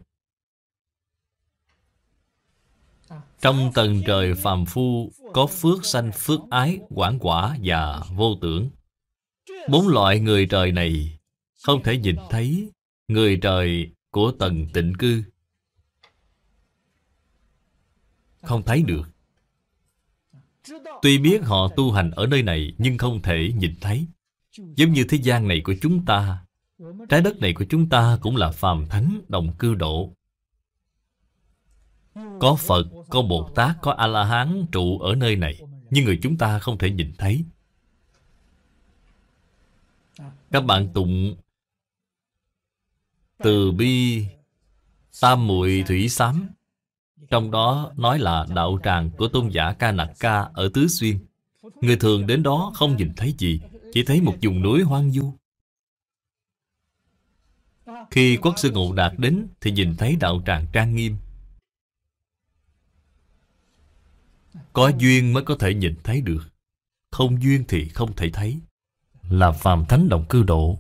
Trong tầng trời phàm phu có phước sanh, phước ái, quản quả và vô tưởng. Bốn loại người trời này không thể nhìn thấy người trời của tầng tịnh cư. Không thấy được. Tuy biết họ tu hành ở nơi này nhưng không thể nhìn thấy. Giống như thế gian này của chúng ta, trái đất này của chúng ta cũng là phàm thánh đồng cư độ. Có Phật, có Bồ Tát, có A-la-hán trụ ở nơi này Nhưng người chúng ta không thể nhìn thấy Các bạn tụng Từ bi Tam muội thủy sám Trong đó nói là đạo tràng của tôn giả Ca Nạc Ca ở Tứ Xuyên Người thường đến đó không nhìn thấy gì Chỉ thấy một vùng núi hoang vu Khi quốc sư Ngộ Đạt đến Thì nhìn thấy đạo tràng trang nghiêm Có duyên mới có thể nhìn thấy được Không duyên thì không thể thấy Là phàm thánh đồng cư độ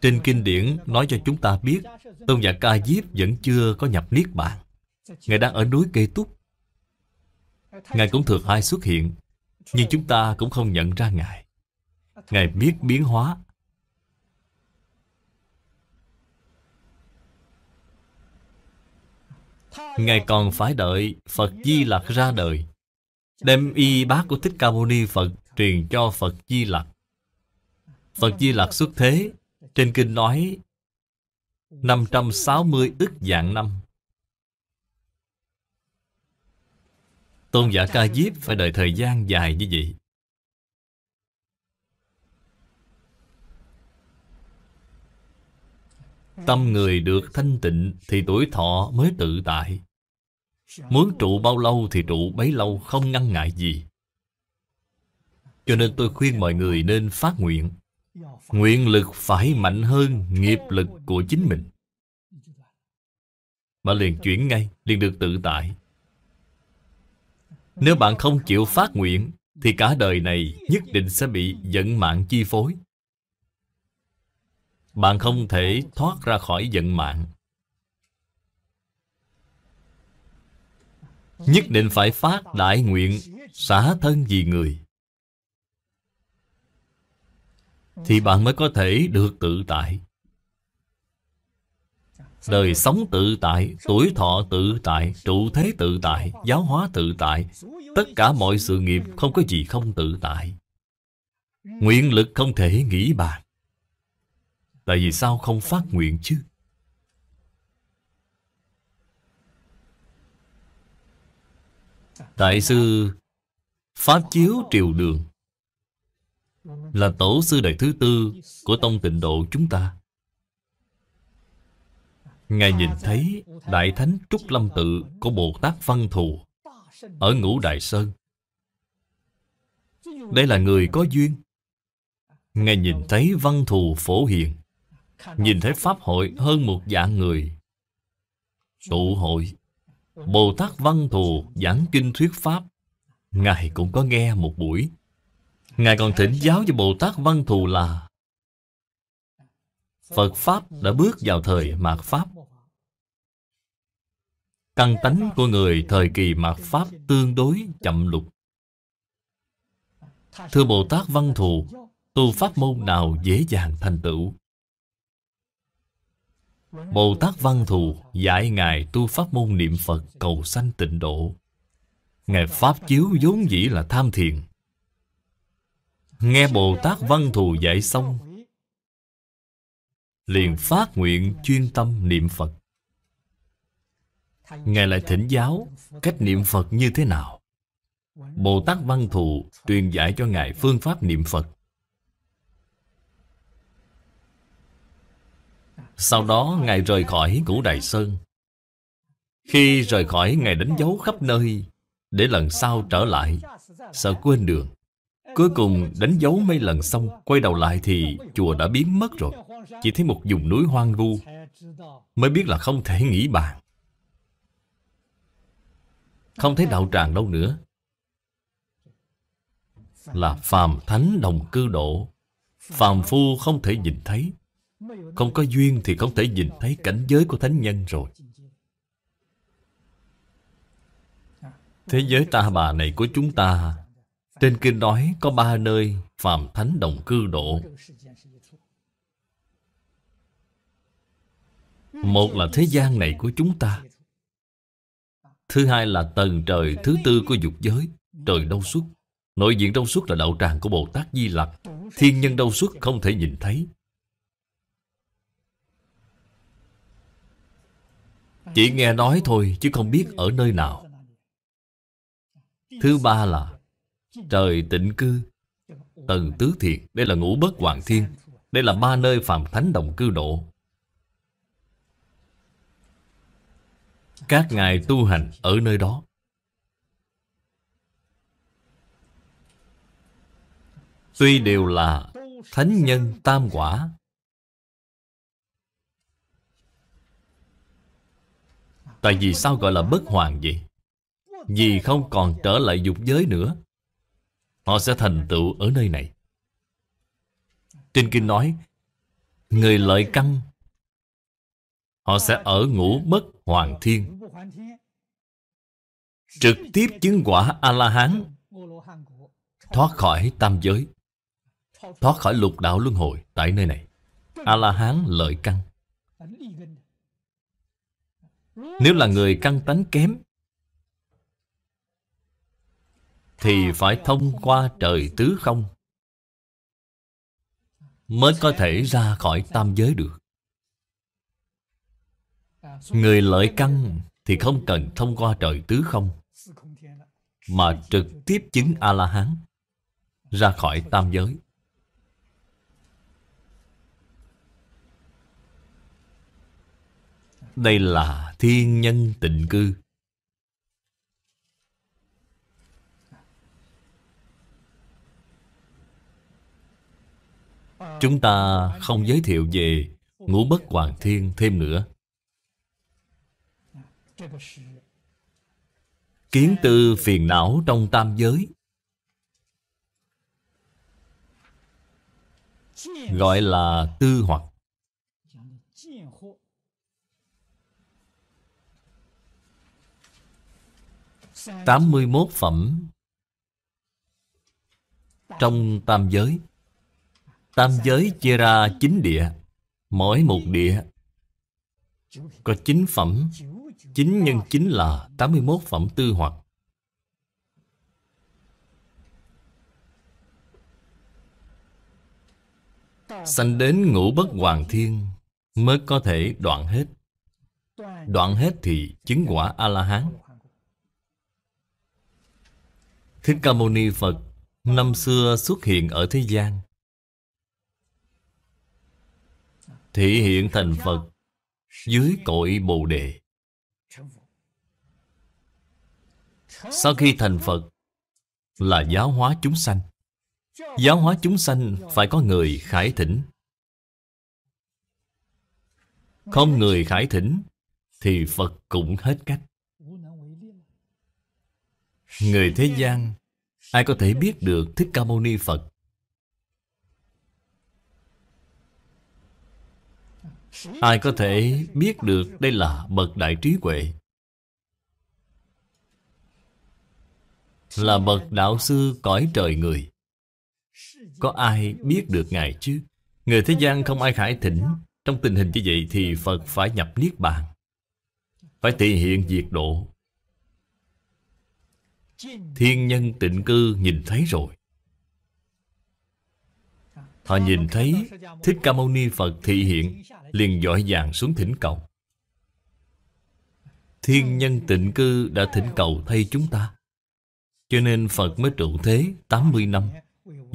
Trên kinh điển nói cho chúng ta biết Tôn giả Ca Diếp vẫn chưa có nhập Niết Bàn Ngài đang ở núi Kê Túc Ngài cũng thường hay xuất hiện Nhưng chúng ta cũng không nhận ra Ngài Ngài biết biến hóa Ngài còn phải đợi Phật Di Lặc ra đời Đem y bác của Thích Ca Mâu Ni Phật Truyền cho Phật Di Lặc Phật Di Lặc xuất thế Trên kinh nói 560 ức dạng năm Tôn giả Ca Diếp phải đợi thời gian dài như vậy Tâm người được thanh tịnh Thì tuổi thọ mới tự tại Muốn trụ bao lâu thì trụ bấy lâu Không ngăn ngại gì Cho nên tôi khuyên mọi người nên phát nguyện Nguyện lực phải mạnh hơn Nghiệp lực của chính mình Mà liền chuyển ngay Liền được tự tại Nếu bạn không chịu phát nguyện Thì cả đời này nhất định sẽ bị giận mạng chi phối bạn không thể thoát ra khỏi vận mạng Nhất định phải phát đại nguyện Xả thân vì người Thì bạn mới có thể được tự tại Đời sống tự tại, tuổi thọ tự tại, trụ thế tự tại, giáo hóa tự tại Tất cả mọi sự nghiệp không có gì không tự tại Nguyện lực không thể nghĩ bàn Tại vì sao không phát nguyện chứ? Đại sư Pháp Chiếu Triều Đường Là tổ sư đại thứ tư của tông tịnh độ chúng ta Ngài nhìn thấy Đại Thánh Trúc Lâm Tự của Bồ Tát Văn Thù Ở Ngũ Đại Sơn Đây là người có duyên Ngài nhìn thấy Văn Thù Phổ Hiền Nhìn thấy Pháp hội hơn một dạng người Tụ hội Bồ Tát Văn Thù giảng kinh thuyết Pháp Ngài cũng có nghe một buổi Ngài còn thỉnh giáo cho Bồ Tát Văn Thù là Phật Pháp đã bước vào thời mạt Pháp Căn tánh của người thời kỳ mạt Pháp tương đối chậm lục Thưa Bồ Tát Văn Thù Tu Pháp môn nào dễ dàng thành tựu Bồ Tát Văn Thù dạy Ngài tu pháp môn niệm Phật cầu sanh tịnh độ. Ngài Pháp Chiếu vốn dĩ là tham thiền. Nghe Bồ Tát Văn Thù dạy xong, liền phát nguyện chuyên tâm niệm Phật. Ngài lại thỉnh giáo cách niệm Phật như thế nào. Bồ Tát Văn Thù truyền dạy cho Ngài phương pháp niệm Phật. Sau đó Ngài rời khỏi ngũ đại Sơn Khi rời khỏi Ngài đánh dấu khắp nơi Để lần sau trở lại Sợ quên đường Cuối cùng đánh dấu mấy lần xong Quay đầu lại thì chùa đã biến mất rồi Chỉ thấy một vùng núi hoang vu Mới biết là không thể nghĩ bàn Không thấy đạo tràng đâu nữa Là phàm thánh đồng cư độ Phàm phu không thể nhìn thấy không có duyên thì không thể nhìn thấy cảnh giới của thánh nhân rồi Thế giới ta bà này của chúng ta Trên kinh nói có ba nơi phàm thánh đồng cư độ Một là thế gian này của chúng ta Thứ hai là tầng trời thứ tư của dục giới Trời đâu xuất Nội diện đâu xuất là đạo tràng của Bồ Tát Di Lặc Thiên nhân đâu xuất không thể nhìn thấy Chỉ nghe nói thôi chứ không biết ở nơi nào Thứ ba là Trời tịnh cư Tần tứ thiện Đây là ngũ bất hoàng thiên Đây là ba nơi phạm thánh đồng cư độ Các ngài tu hành ở nơi đó Tuy đều là Thánh nhân tam quả Tại vì sao gọi là bất hoàng vậy? Vì không còn trở lại dục giới nữa Họ sẽ thành tựu ở nơi này Trên kinh nói Người lợi căn Họ sẽ ở ngủ bất hoàng thiên Trực tiếp chứng quả A-la-hán Thoát khỏi tam giới Thoát khỏi lục đạo luân hồi Tại nơi này A-la-hán lợi căn nếu là người căn tánh kém Thì phải thông qua trời tứ không Mới có thể ra khỏi tam giới được Người lợi căn Thì không cần thông qua trời tứ không Mà trực tiếp chứng A-la-hán Ra khỏi tam giới Đây là thiên nhân tịnh cư Chúng ta không giới thiệu về Ngũ Bất Hoàng Thiên thêm nữa Kiến tư phiền não trong tam giới Gọi là tư hoặc 81 phẩm Trong tam giới Tam giới chia ra 9 địa Mỗi một địa Có 9 phẩm 9 nhân 9 là 81 phẩm tư hoặc Sanh đến ngũ bất hoàng thiên Mới có thể đoạn hết Đoạn hết thì chứng quả A-la-hán Thích Ca Mâu Ni Phật năm xưa xuất hiện ở thế gian thể hiện thành Phật dưới cội Bồ Đề Sau khi thành Phật là giáo hóa chúng sanh Giáo hóa chúng sanh phải có người khải thỉnh Không người khải thỉnh Thì Phật cũng hết cách Người thế gian Ai có thể biết được Thích Ca Mâu Ni Phật Ai có thể biết được đây là bậc đại trí huệ Là bậc đạo sư cõi trời người Có ai biết được Ngài chứ Người thế gian không ai khải thỉnh Trong tình hình như vậy thì Phật phải nhập Niết Bàn Phải thể hiện diệt độ Thiên nhân tịnh cư nhìn thấy rồi Họ nhìn thấy Thích Ca Mâu Ni Phật thị hiện Liền dõi dàng xuống thỉnh cầu Thiên nhân tịnh cư đã thỉnh cầu thay chúng ta Cho nên Phật mới trụ thế 80 năm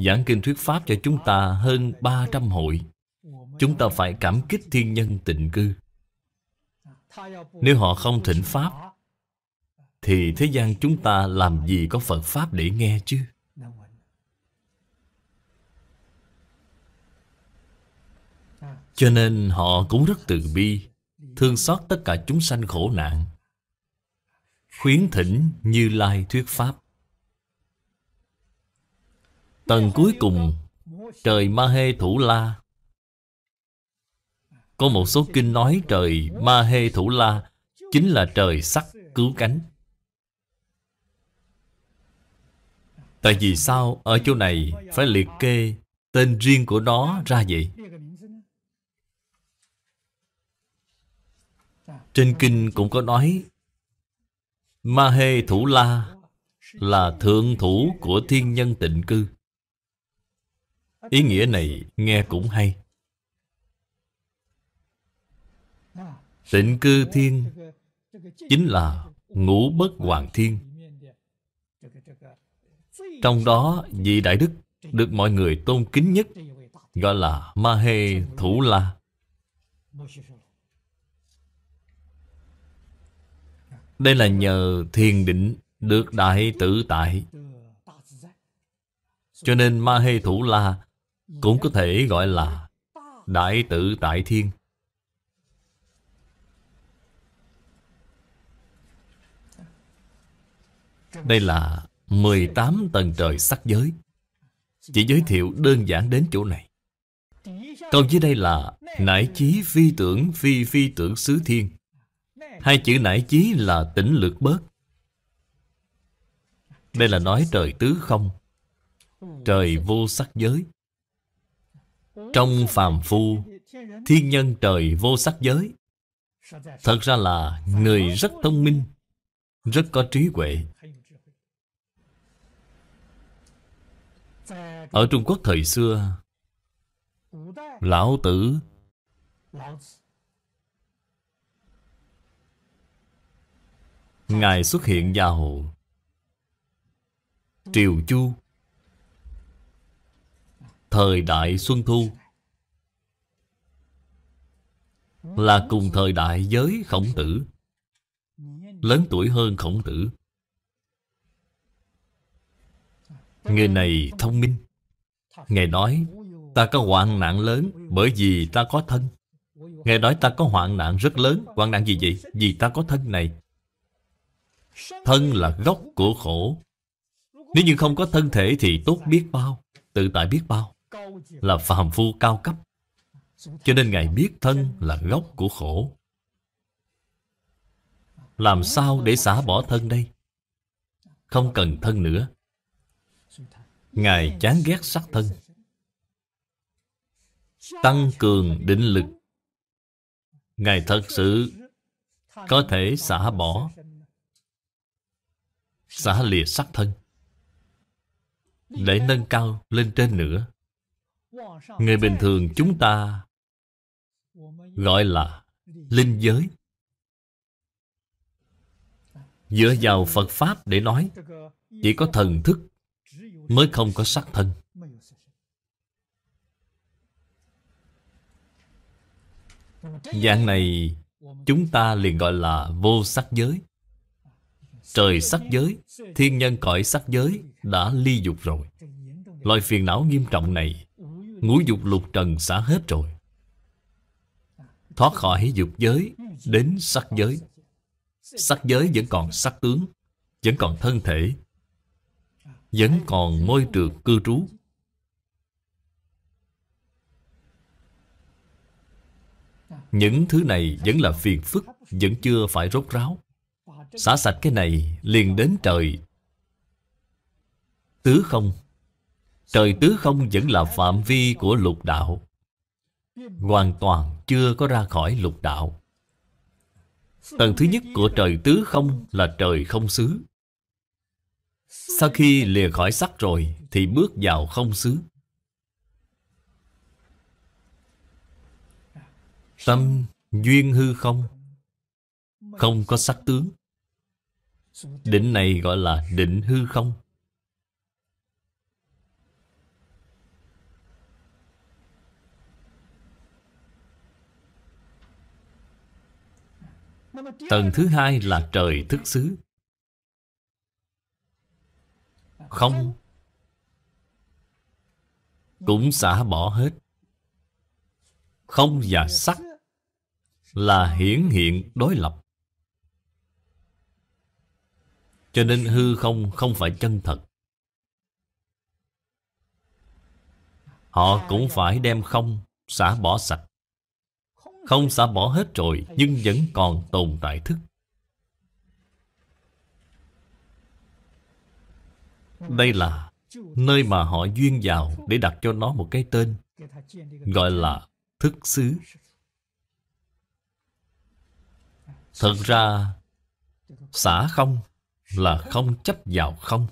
Giảng kinh thuyết pháp cho chúng ta hơn 300 hội Chúng ta phải cảm kích thiên nhân tịnh cư Nếu họ không thỉnh pháp thì thế gian chúng ta làm gì có Phật Pháp để nghe chứ Cho nên họ cũng rất từ bi Thương xót tất cả chúng sanh khổ nạn Khuyến thỉnh Như Lai thuyết Pháp Tầng cuối cùng Trời Ma Hê Thủ La Có một số kinh nói trời Ma Hê Thủ La Chính là trời sắc cứu cánh Tại vì sao ở chỗ này phải liệt kê tên riêng của nó ra vậy? Trên kinh cũng có nói Ma Hê Thủ La là thượng thủ của thiên nhân tịnh cư. Ý nghĩa này nghe cũng hay. Tịnh cư thiên chính là ngũ bất hoàng thiên. Trong đó vị đại đức được mọi người tôn kính nhất Gọi là Mahe Thủ La Đây là nhờ thiền định được đại tự tại Cho nên Mahe Thủ La cũng có thể gọi là Đại tự tại thiên Đây là 18 tầng trời sắc giới Chỉ giới thiệu đơn giản đến chỗ này Câu dưới đây là Nải chí phi tưởng phi phi tưởng xứ thiên Hai chữ nải chí là tỉnh lược bớt Đây là nói trời tứ không Trời vô sắc giới Trong phàm phu Thiên nhân trời vô sắc giới Thật ra là người rất thông minh Rất có trí huệ Ở Trung Quốc thời xưa Lão Tử Ngài xuất hiện vào Triều Chu Thời đại Xuân Thu Là cùng thời đại với khổng tử Lớn tuổi hơn khổng tử Người này thông minh Ngài nói Ta có hoạn nạn lớn bởi vì ta có thân Ngài nói ta có hoạn nạn rất lớn Hoạn nạn gì vậy? Vì ta có thân này Thân là gốc của khổ Nếu như không có thân thể thì tốt biết bao Tự tại biết bao Là phàm phu cao cấp Cho nên Ngài biết thân là gốc của khổ Làm sao để xả bỏ thân đây? Không cần thân nữa Ngài chán ghét sắc thân Tăng cường định lực Ngài thật sự Có thể xả bỏ Xả lìa sắc thân Để nâng cao lên trên nữa Người bình thường chúng ta Gọi là linh giới Dựa vào Phật Pháp để nói Chỉ có thần thức mới không có sát thân. Dạng này chúng ta liền gọi là vô sắc giới. Trời sắc giới, thiên nhân cõi sắc giới đã ly dục rồi. Loại phiền não nghiêm trọng này, ngũ dục lục trần xả hết rồi. Thoát khỏi dục giới, đến sắc giới. Sắc giới vẫn còn sắc tướng, vẫn còn thân thể, vẫn còn môi trường cư trú Những thứ này vẫn là phiền phức Vẫn chưa phải rốt ráo Xả sạch cái này liền đến trời Tứ không Trời tứ không vẫn là phạm vi của lục đạo Hoàn toàn chưa có ra khỏi lục đạo Tầng thứ nhất của trời tứ không là trời không xứ sau khi lìa khỏi sắc rồi Thì bước vào không xứ Tâm duyên hư không Không có sắc tướng Định này gọi là định hư không Tầng thứ hai là trời thức xứ không Cũng xả bỏ hết Không và sắc Là hiển hiện đối lập Cho nên hư không không phải chân thật Họ cũng phải đem không xả bỏ sạch Không xả bỏ hết rồi Nhưng vẫn còn tồn tại thức Đây là nơi mà họ duyên vào để đặt cho nó một cái tên gọi là thức xứ. Thật ra, xả không là không chấp vào không.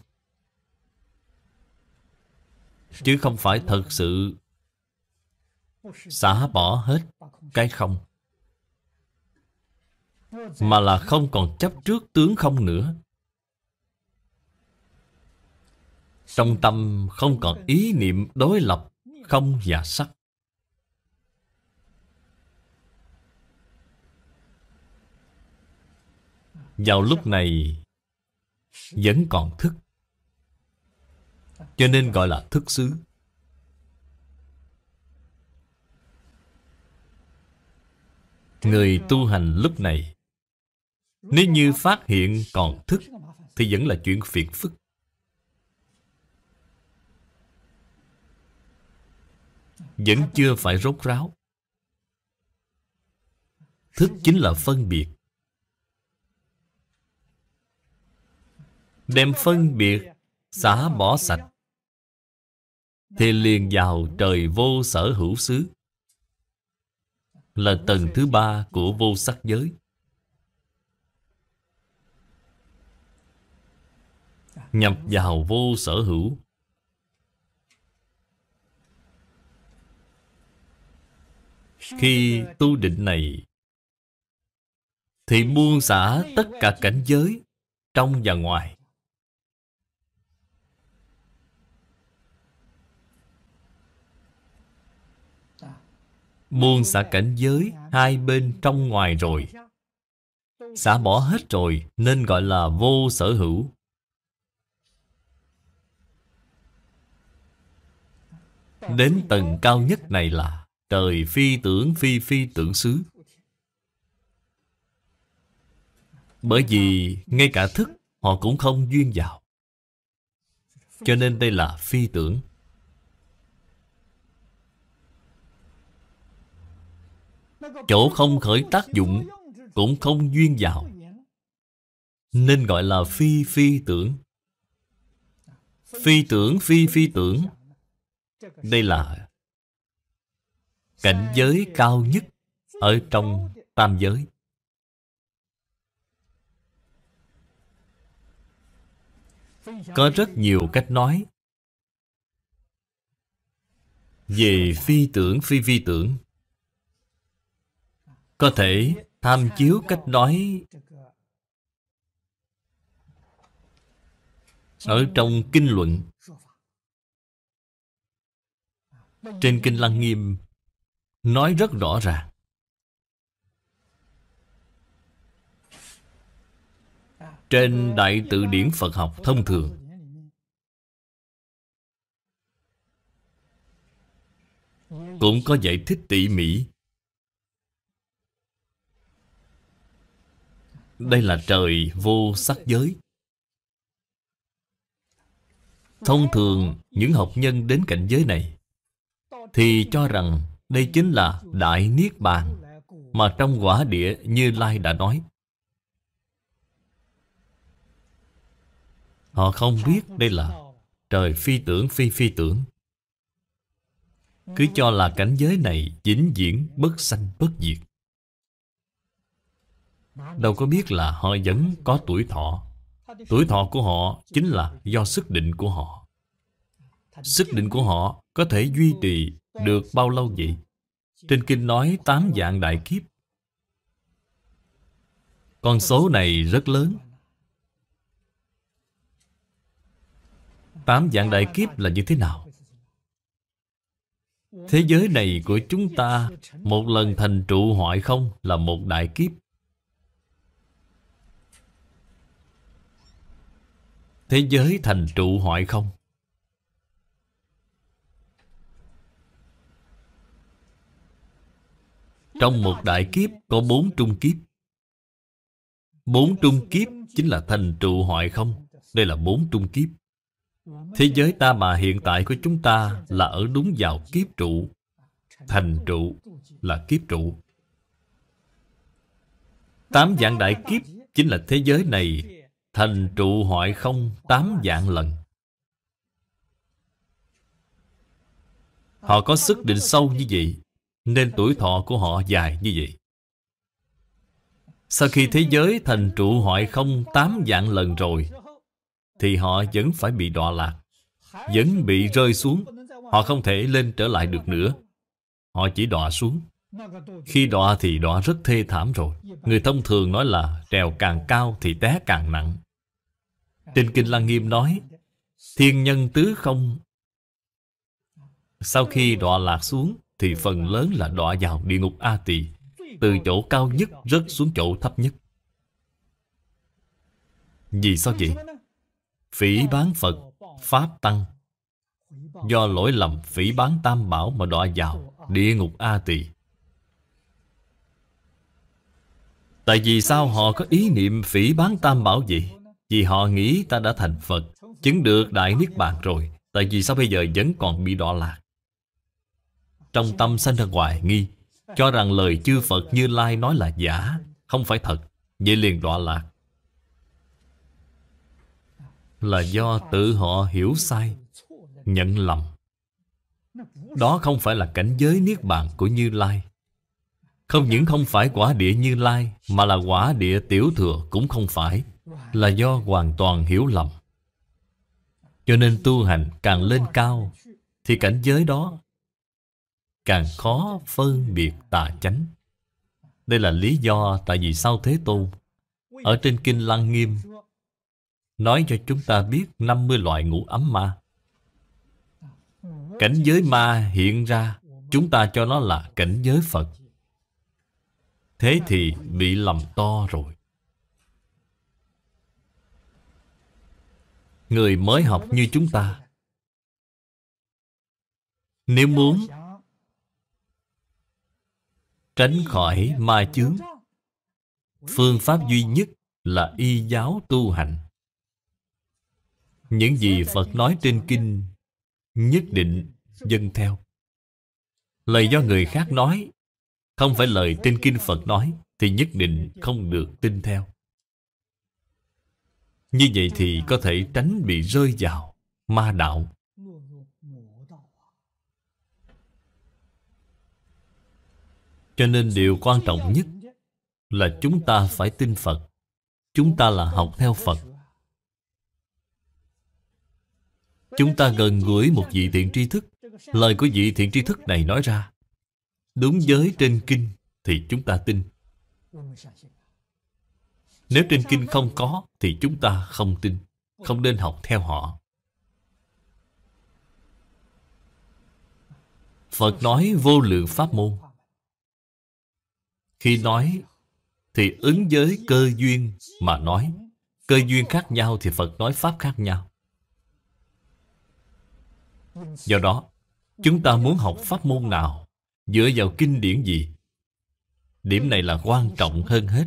Chứ không phải thật sự xả bỏ hết cái không. Mà là không còn chấp trước tướng không nữa. Trong tâm không còn ý niệm đối lập không và sắc. Vào lúc này vẫn còn thức. Cho nên gọi là thức xứ. Người tu hành lúc này Nếu như phát hiện còn thức Thì vẫn là chuyện phiền phức vẫn chưa phải rốt ráo. Thức chính là phân biệt. Đem phân biệt xả bỏ sạch thì liền vào trời vô sở hữu xứ là tầng thứ ba của vô sắc giới nhập vào vô sở hữu Khi tu định này Thì buông xả tất cả cảnh giới Trong và ngoài Buông xả cảnh giới Hai bên trong ngoài rồi Xả bỏ hết rồi Nên gọi là vô sở hữu Đến tầng cao nhất này là Trời phi tưởng phi phi tưởng xứ Bởi vì ngay cả thức Họ cũng không duyên vào Cho nên đây là phi tưởng Chỗ không khởi tác dụng Cũng không duyên vào Nên gọi là phi phi tưởng Phi tưởng phi phi tưởng Đây là cảnh giới cao nhất ở trong tam giới có rất nhiều cách nói về phi tưởng phi vi tưởng có thể tham chiếu cách nói ở trong kinh luận trên kinh lăng nghiêm nói rất rõ ràng. Trên Đại Tự Điển Phật học thông thường Cũng có giải thích tỉ mỉ Đây là trời vô sắc giới Thông thường những học nhân đến cảnh giới này Thì cho rằng đây chính là Đại Niết Bàn Mà trong quả địa Như Lai đã nói Họ không biết đây là trời phi tưởng phi phi tưởng Cứ cho là cảnh giới này vĩnh diễn bất sanh bất diệt Đâu có biết là họ vẫn có tuổi thọ Tuổi thọ của họ chính là do sức định của họ Sức định của họ có thể duy trì được bao lâu vậy? Trên kinh nói tám dạng đại kiếp. Con số này rất lớn. Tám dạng đại kiếp là như thế nào? Thế giới này của chúng ta một lần thành trụ hoại không là một đại kiếp. Thế giới thành trụ hoại không Trong một đại kiếp có bốn trung kiếp Bốn trung kiếp chính là thành trụ hoại không Đây là bốn trung kiếp Thế giới ta mà hiện tại của chúng ta là ở đúng vào kiếp trụ Thành trụ là kiếp trụ Tám dạng đại kiếp chính là thế giới này Thành trụ hoại không tám dạng lần Họ có sức định sâu như vậy nên tuổi thọ của họ dài như vậy Sau khi thế giới thành trụ hoại không tám dạng lần rồi Thì họ vẫn phải bị đọa lạc Vẫn bị rơi xuống Họ không thể lên trở lại được nữa Họ chỉ đọa xuống Khi đọa thì đọa rất thê thảm rồi Người thông thường nói là Trèo càng cao thì té càng nặng Trên Kinh Lăng Nghiêm nói Thiên nhân tứ không Sau khi đọa lạc xuống thì phần lớn là đọa vào địa ngục A Tỳ, từ chỗ cao nhất rớt xuống chỗ thấp nhất. Vì sao vậy? Phỉ bán Phật, Pháp Tăng Do lỗi lầm phỉ bán Tam Bảo mà đọa vào Địa ngục A Tỳ Tại vì sao họ có ý niệm phỉ bán Tam Bảo vậy? Vì họ nghĩ ta đã thành Phật Chứng được Đại Niết Bàn rồi Tại vì sao bây giờ vẫn còn bị đọa lạc? Trong tâm sanh ra hoài nghi Cho rằng lời chư Phật Như Lai nói là giả Không phải thật Vậy liền đọa lạc Là do tự họ hiểu sai Nhận lầm Đó không phải là cảnh giới Niết Bàn của Như Lai Không những không phải quả địa Như Lai Mà là quả địa Tiểu Thừa cũng không phải Là do hoàn toàn hiểu lầm Cho nên tu hành càng lên cao Thì cảnh giới đó càng khó phân biệt tà chánh. Đây là lý do tại vì sao Thế Tôn ở trên Kinh Lăng Nghiêm nói cho chúng ta biết 50 loại ngũ ấm ma. Cảnh giới ma hiện ra, chúng ta cho nó là cảnh giới Phật. Thế thì bị lầm to rồi. Người mới học như chúng ta Nếu muốn tránh khỏi ma chướng phương pháp duy nhất là y giáo tu hành những gì phật nói trên kinh nhất định dân theo lời do người khác nói không phải lời trên kinh phật nói thì nhất định không được tin theo như vậy thì có thể tránh bị rơi vào ma đạo Cho nên điều quan trọng nhất là chúng ta phải tin Phật. Chúng ta là học theo Phật. Chúng ta gần gũi một vị thiện tri thức. Lời của vị thiện tri thức này nói ra. Đúng giới trên kinh thì chúng ta tin. Nếu trên kinh không có thì chúng ta không tin. Không nên học theo họ. Phật nói vô lượng pháp môn khi nói thì ứng với cơ duyên mà nói. Cơ duyên khác nhau thì Phật nói Pháp khác nhau. Do đó, chúng ta muốn học pháp môn nào, dựa vào kinh điển gì, điểm này là quan trọng hơn hết.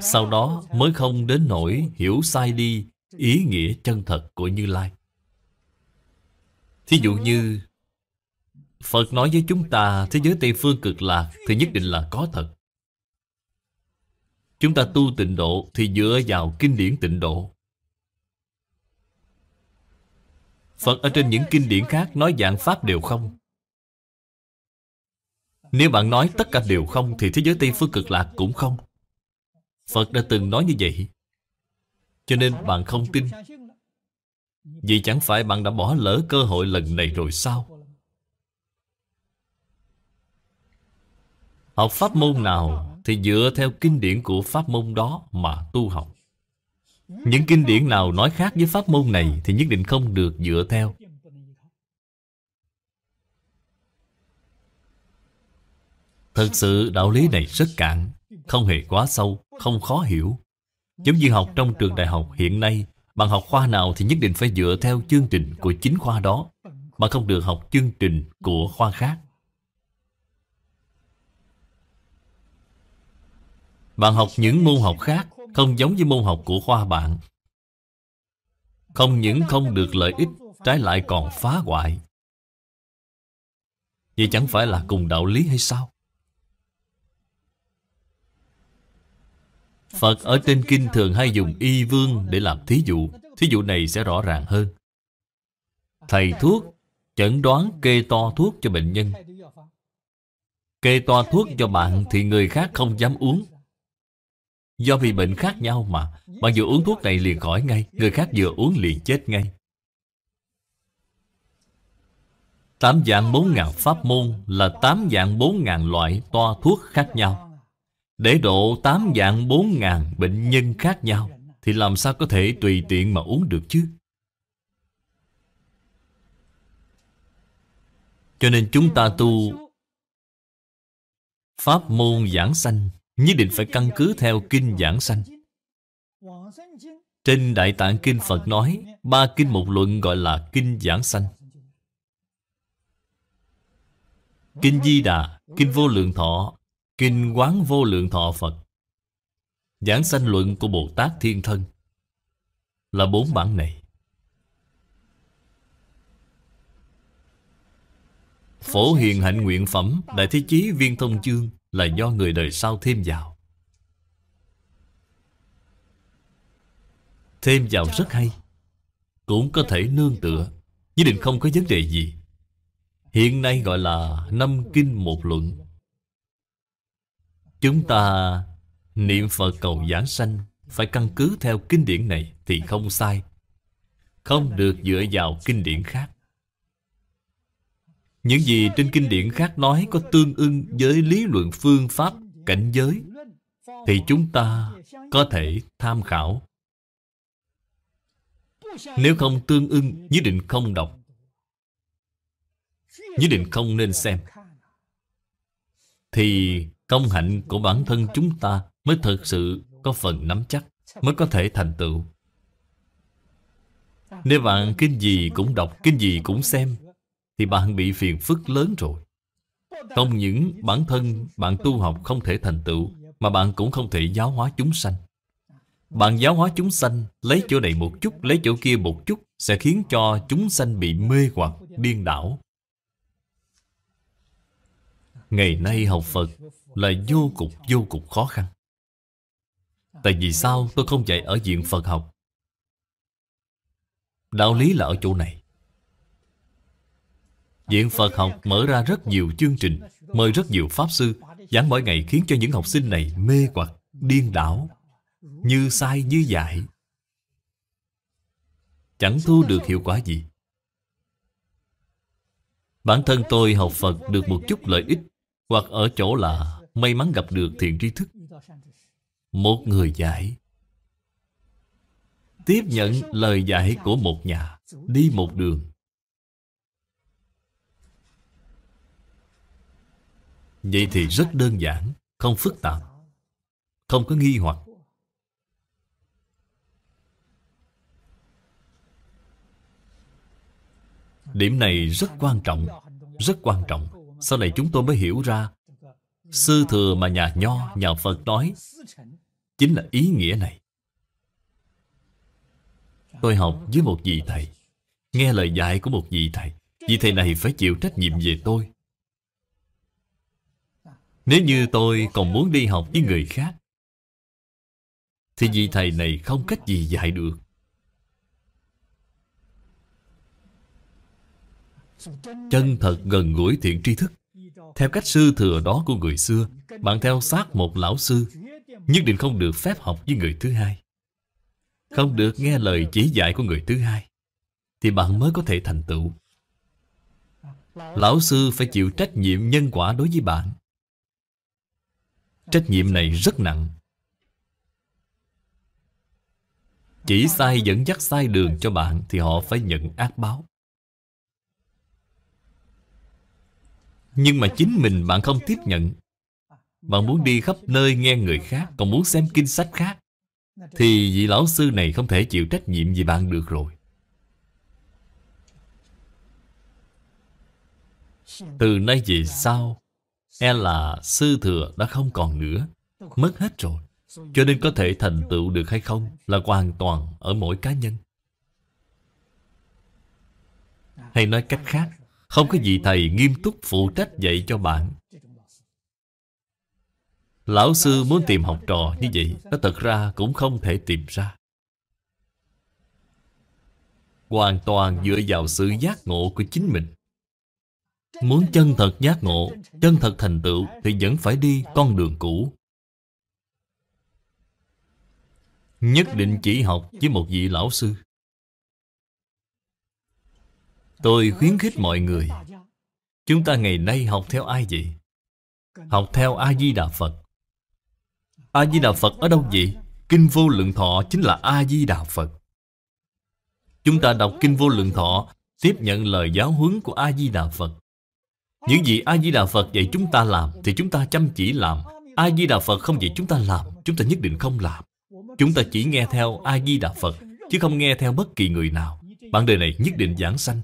Sau đó mới không đến nỗi hiểu sai đi ý nghĩa chân thật của Như Lai. Thí dụ như Phật nói với chúng ta thế giới Tây Phương cực lạc thì nhất định là có thật. Chúng ta tu tịnh độ thì dựa vào kinh điển tịnh độ. Phật ở trên những kinh điển khác nói dạng Pháp đều không. Nếu bạn nói tất cả đều không thì thế giới Tây Phương cực lạc cũng không. Phật đã từng nói như vậy. Cho nên bạn không tin Vì chẳng phải bạn đã bỏ lỡ cơ hội lần này rồi sao Học pháp môn nào Thì dựa theo kinh điển của pháp môn đó mà tu học Những kinh điển nào nói khác với pháp môn này Thì nhất định không được dựa theo Thật sự đạo lý này rất cạn Không hề quá sâu Không khó hiểu Giống như học trong trường đại học hiện nay Bạn học khoa nào thì nhất định phải dựa theo chương trình của chính khoa đó Bạn không được học chương trình của khoa khác Bạn học những môn học khác Không giống với môn học của khoa bạn Không những không được lợi ích Trái lại còn phá hoại Vậy chẳng phải là cùng đạo lý hay sao? Phật ở trên kinh thường hay dùng y vương để làm thí dụ Thí dụ này sẽ rõ ràng hơn Thầy thuốc chẩn đoán kê to thuốc cho bệnh nhân Kê to thuốc cho bạn thì người khác không dám uống Do vì bệnh khác nhau mà Bạn vừa uống thuốc này liền khỏi ngay Người khác vừa uống liền chết ngay Tám dạng bốn ngàn pháp môn là tám dạng bốn ngàn loại to thuốc khác nhau để độ 8 dạng 4 ngàn bệnh nhân khác nhau Thì làm sao có thể tùy tiện mà uống được chứ Cho nên chúng ta tu Pháp môn giảng sanh Nhất định phải căn cứ theo kinh giảng sanh Trên Đại Tạng Kinh Phật nói Ba kinh một luận gọi là kinh giảng sanh Kinh Di Đà, Kinh Vô Lượng Thọ Kinh Quán Vô Lượng Thọ Phật Giảng sanh luận của Bồ Tát Thiên Thân Là bốn bản này Phổ Hiền Hạnh Nguyện Phẩm Đại Thế Chí Viên Thông Chương Là do người đời sau thêm vào Thêm vào rất hay Cũng có thể nương tựa Nhất định không có vấn đề gì Hiện nay gọi là Năm Kinh Một Luận Chúng ta niệm Phật cầu giảng sanh Phải căn cứ theo kinh điển này thì không sai Không được dựa vào kinh điển khác Những gì trên kinh điển khác nói có tương ưng với lý luận phương pháp cảnh giới Thì chúng ta có thể tham khảo Nếu không tương ưng nhất định không đọc Nhất định không nên xem Thì công hạnh của bản thân chúng ta mới thực sự có phần nắm chắc, mới có thể thành tựu. Nếu bạn kinh gì cũng đọc, kinh gì cũng xem, thì bạn bị phiền phức lớn rồi. Không những bản thân bạn tu học không thể thành tựu, mà bạn cũng không thể giáo hóa chúng sanh. Bạn giáo hóa chúng sanh, lấy chỗ này một chút, lấy chỗ kia một chút, sẽ khiến cho chúng sanh bị mê hoặc, điên đảo. Ngày nay học Phật là vô cùng vô cùng khó khăn Tại vì sao tôi không dạy ở diện Phật học Đạo lý là ở chỗ này Diện Phật học mở ra rất nhiều chương trình Mời rất nhiều Pháp sư Giảng mỗi ngày khiến cho những học sinh này mê hoặc Điên đảo Như sai như dại Chẳng thu được hiệu quả gì Bản thân tôi học Phật được một chút lợi ích Hoặc ở chỗ là May mắn gặp được thiện tri thức Một người giải, Tiếp nhận lời giải của một nhà Đi một đường Vậy thì rất đơn giản Không phức tạp Không có nghi hoặc Điểm này rất quan trọng Rất quan trọng Sau này chúng tôi mới hiểu ra Sư thừa mà nhà Nho, nhà Phật nói Chính là ý nghĩa này Tôi học với một vị thầy Nghe lời dạy của một vị thầy Vị thầy này phải chịu trách nhiệm về tôi Nếu như tôi còn muốn đi học với người khác Thì vị thầy này không cách gì dạy được Chân thật gần gũi thiện tri thức theo cách sư thừa đó của người xưa Bạn theo sát một lão sư Nhất định không được phép học với người thứ hai Không được nghe lời chỉ dạy của người thứ hai Thì bạn mới có thể thành tựu Lão sư phải chịu trách nhiệm nhân quả đối với bạn Trách nhiệm này rất nặng Chỉ sai dẫn dắt sai đường cho bạn Thì họ phải nhận ác báo Nhưng mà chính mình bạn không tiếp nhận Bạn muốn đi khắp nơi nghe người khác Còn muốn xem kinh sách khác Thì vị lão sư này không thể chịu trách nhiệm gì bạn được rồi Từ nay về sau E là sư thừa đã không còn nữa Mất hết rồi Cho nên có thể thành tựu được hay không Là hoàn toàn ở mỗi cá nhân Hay nói cách khác không có gì thầy nghiêm túc phụ trách dạy cho bạn Lão sư muốn tìm học trò như vậy Nó thật ra cũng không thể tìm ra Hoàn toàn dựa vào sự giác ngộ của chính mình Muốn chân thật giác ngộ Chân thật thành tựu Thì vẫn phải đi con đường cũ Nhất định chỉ học với một vị lão sư Tôi khuyến khích mọi người Chúng ta ngày nay học theo ai vậy? Học theo A-di-đà Phật A-di-đà Phật ở đâu vậy? Kinh Vô Lượng Thọ chính là A-di-đà Phật Chúng ta đọc Kinh Vô Lượng Thọ Tiếp nhận lời giáo huấn của A-di-đà Phật Những gì A-di-đà Phật dạy chúng ta làm Thì chúng ta chăm chỉ làm A-di-đà Phật không dạy chúng ta làm Chúng ta nhất định không làm Chúng ta chỉ nghe theo A-di-đà Phật Chứ không nghe theo bất kỳ người nào Bạn đời này nhất định giảng sanh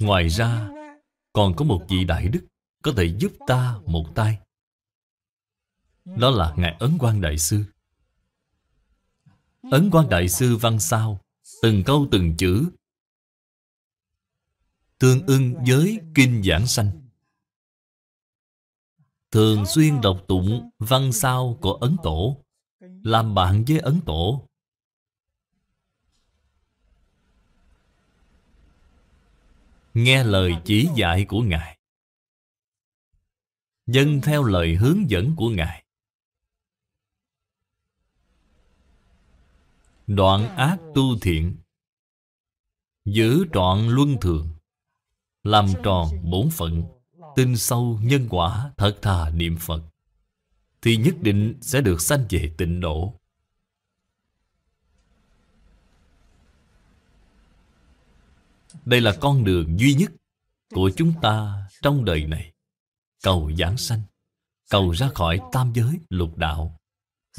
Ngoài ra, còn có một vị đại đức có thể giúp ta một tay. Đó là Ngài Ấn Quang Đại Sư. Ấn Quang Đại Sư văn sao, từng câu từng chữ, tương ưng với Kinh Giảng Sanh. Thường xuyên đọc tụng văn sao của Ấn Tổ, làm bạn với Ấn Tổ, nghe lời chỉ dạy của Ngài, dân theo lời hướng dẫn của Ngài. Đoạn ác tu thiện Giữ trọn luân thường Làm tròn bổn phận Tin sâu nhân quả thật thà niệm Phật Thì nhất định sẽ được sanh về tịnh độ Đây là con đường duy nhất của chúng ta trong đời này. Cầu giảng sanh, cầu ra khỏi tam giới lục đạo.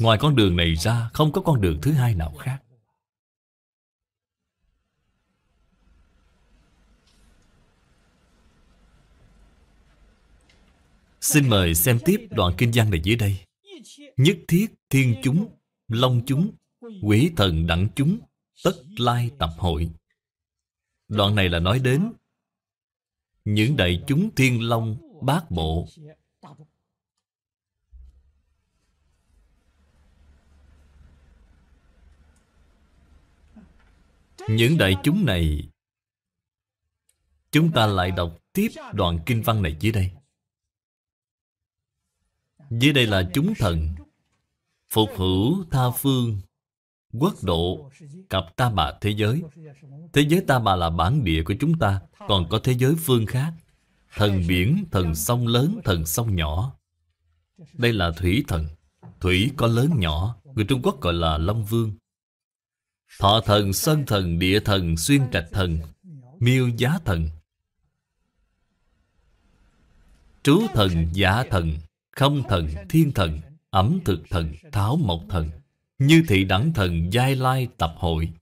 Ngoài con đường này ra, không có con đường thứ hai nào khác. Xin mời xem tiếp đoạn kinh văn này dưới đây. Nhất thiết thiên chúng, long chúng, quỷ thần đẳng chúng, tất lai tập hội. Đoạn này là nói đến những đại chúng thiên long bát bộ. Những đại chúng này Chúng ta lại đọc tiếp đoạn kinh văn này dưới đây Dưới đây là chúng thần Phục hữu tha phương quốc độ cặp ta bà thế giới thế giới ta bà là bản địa của chúng ta còn có thế giới phương khác thần biển thần sông lớn thần sông nhỏ đây là thủy thần thủy có lớn nhỏ người trung quốc gọi là long vương thọ thần sơn thần địa thần xuyên trạch thần miêu giá thần trú thần giả dạ thần không thần thiên thần ẩm thực thần tháo mộc thần như thị đẳng thần Giai Lai tập hội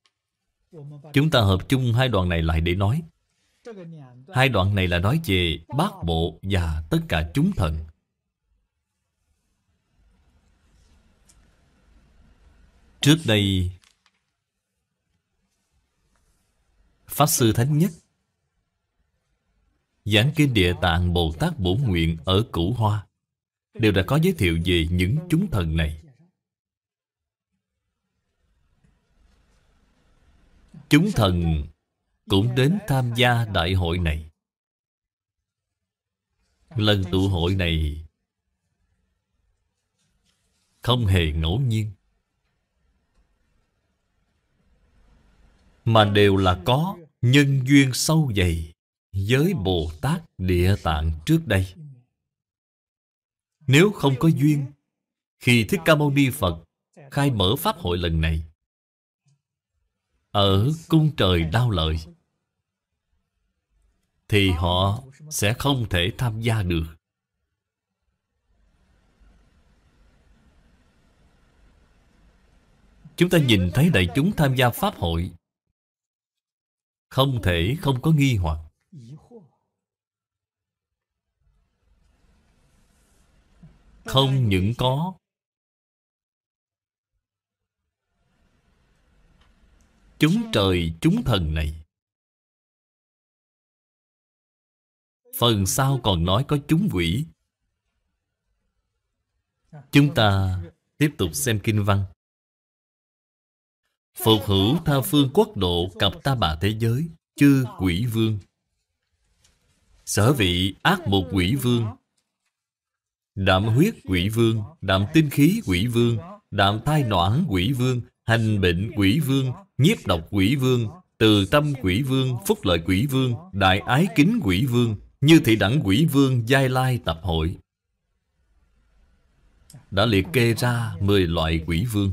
Chúng ta hợp chung hai đoạn này lại để nói Hai đoạn này là nói về bát bộ và tất cả chúng thần Trước đây Pháp Sư Thánh Nhất Giảng Kinh Địa Tạng Bồ Tát Bổ Nguyện ở Cửu Hoa Đều đã có giới thiệu về những chúng thần này Chúng thần cũng đến tham gia đại hội này Lần tụ hội này Không hề ngẫu nhiên Mà đều là có nhân duyên sâu dày Với Bồ Tát Địa Tạng trước đây Nếu không có duyên Khi Thích Ca Mâu Ni Phật khai mở Pháp hội lần này ở cung trời đau lợi thì họ sẽ không thể tham gia được chúng ta nhìn thấy đại chúng tham gia pháp hội không thể không có nghi hoặc không những có chúng trời chúng thần này phần sau còn nói có chúng quỷ chúng ta tiếp tục xem kinh văn phục hữu tha phương quốc độ cặp ta bà thế giới chư quỷ vương sở vị ác một quỷ vương đạm huyết quỷ vương đạm tinh khí quỷ vương đạm tai noãn quỷ vương hành bệnh quỷ vương, nhiếp độc quỷ vương, từ tâm quỷ vương, phúc lợi quỷ vương, đại ái kính quỷ vương, như thị đẳng quỷ vương Giai Lai tập hội. Đã liệt kê ra 10 loại quỷ vương.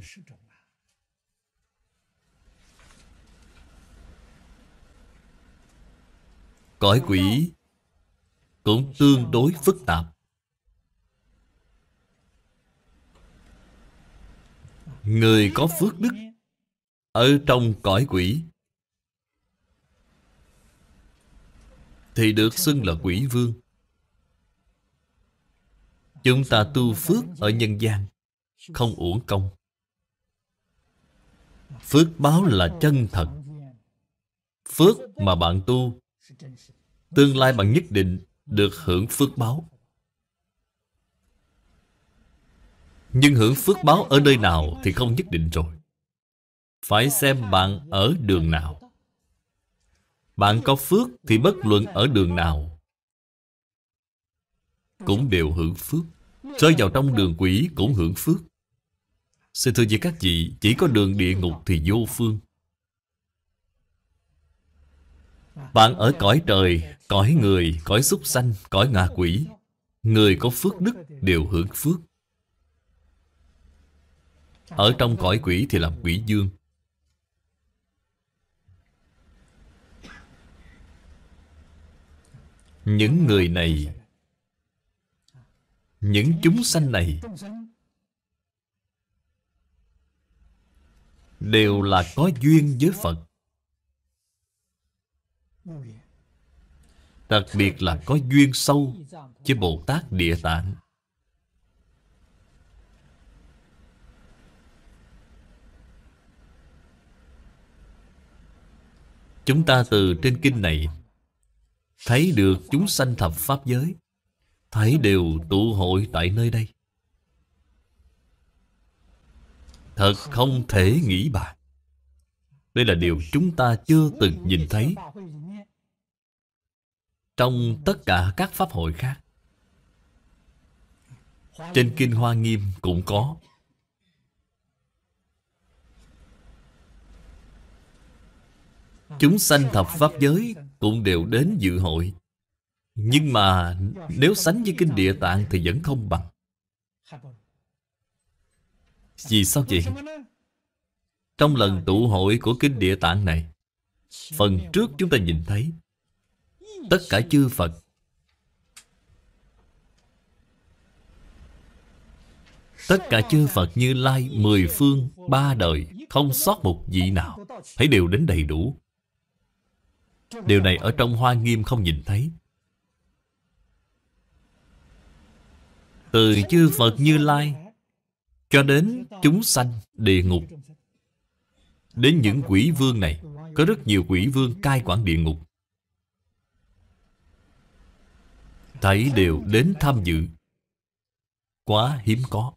Cõi quỷ cũng tương đối phức tạp. Người có phước đức Ở trong cõi quỷ Thì được xưng là quỷ vương Chúng ta tu phước ở nhân gian Không uổng công Phước báo là chân thật Phước mà bạn tu Tương lai bạn nhất định được hưởng phước báo Nhưng hưởng phước báo ở nơi nào thì không nhất định rồi Phải xem bạn ở đường nào Bạn có phước thì bất luận ở đường nào Cũng đều hưởng phước Rơi vào trong đường quỷ cũng hưởng phước Xin thưa với các vị Chỉ có đường địa ngục thì vô phương Bạn ở cõi trời, cõi người, cõi súc sanh, cõi ngạ quỷ Người có phước đức đều hưởng phước ở trong cõi quỷ thì làm quỷ dương Những người này Những chúng sanh này Đều là có duyên với Phật Đặc biệt là có duyên sâu Với Bồ Tát Địa Tạng Chúng ta từ trên kinh này thấy được chúng sanh thập pháp giới, thấy đều tụ hội tại nơi đây. Thật không thể nghĩ bàn. Đây là điều chúng ta chưa từng nhìn thấy trong tất cả các pháp hội khác. Trên Kinh Hoa Nghiêm cũng có Chúng sanh thập pháp giới cũng đều đến dự hội Nhưng mà nếu sánh với Kinh Địa Tạng thì vẫn không bằng Vì sao vậy? Trong lần tụ hội của Kinh Địa Tạng này Phần trước chúng ta nhìn thấy Tất cả chư Phật Tất cả chư Phật như Lai Mười phương, ba đời Không sót một vị nào Thấy đều đến đầy đủ Điều này ở trong hoa nghiêm không nhìn thấy Từ chư Phật Như Lai Cho đến chúng sanh địa ngục Đến những quỷ vương này Có rất nhiều quỷ vương cai quản địa ngục thấy đều đến tham dự Quá hiếm có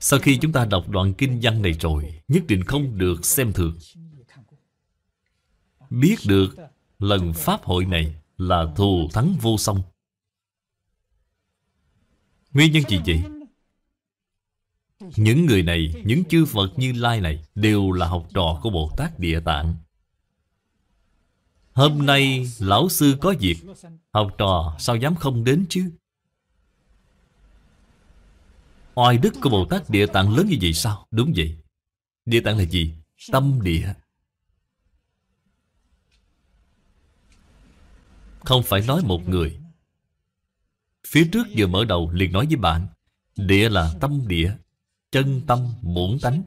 Sau khi chúng ta đọc đoạn kinh văn này rồi Nhất định không được xem thường biết được lần Pháp hội này là thù thắng vô song. Nguyên nhân gì vậy? Những người này, những chư Phật như Lai này đều là học trò của Bồ Tát Địa Tạng. Hôm nay lão sư có việc, học trò sao dám không đến chứ? Oai đức của Bồ Tát Địa Tạng lớn như vậy sao? Đúng vậy. Địa Tạng là gì? Tâm địa. Không phải nói một người Phía trước vừa mở đầu liền nói với bạn Địa là tâm địa Chân tâm muỗng tánh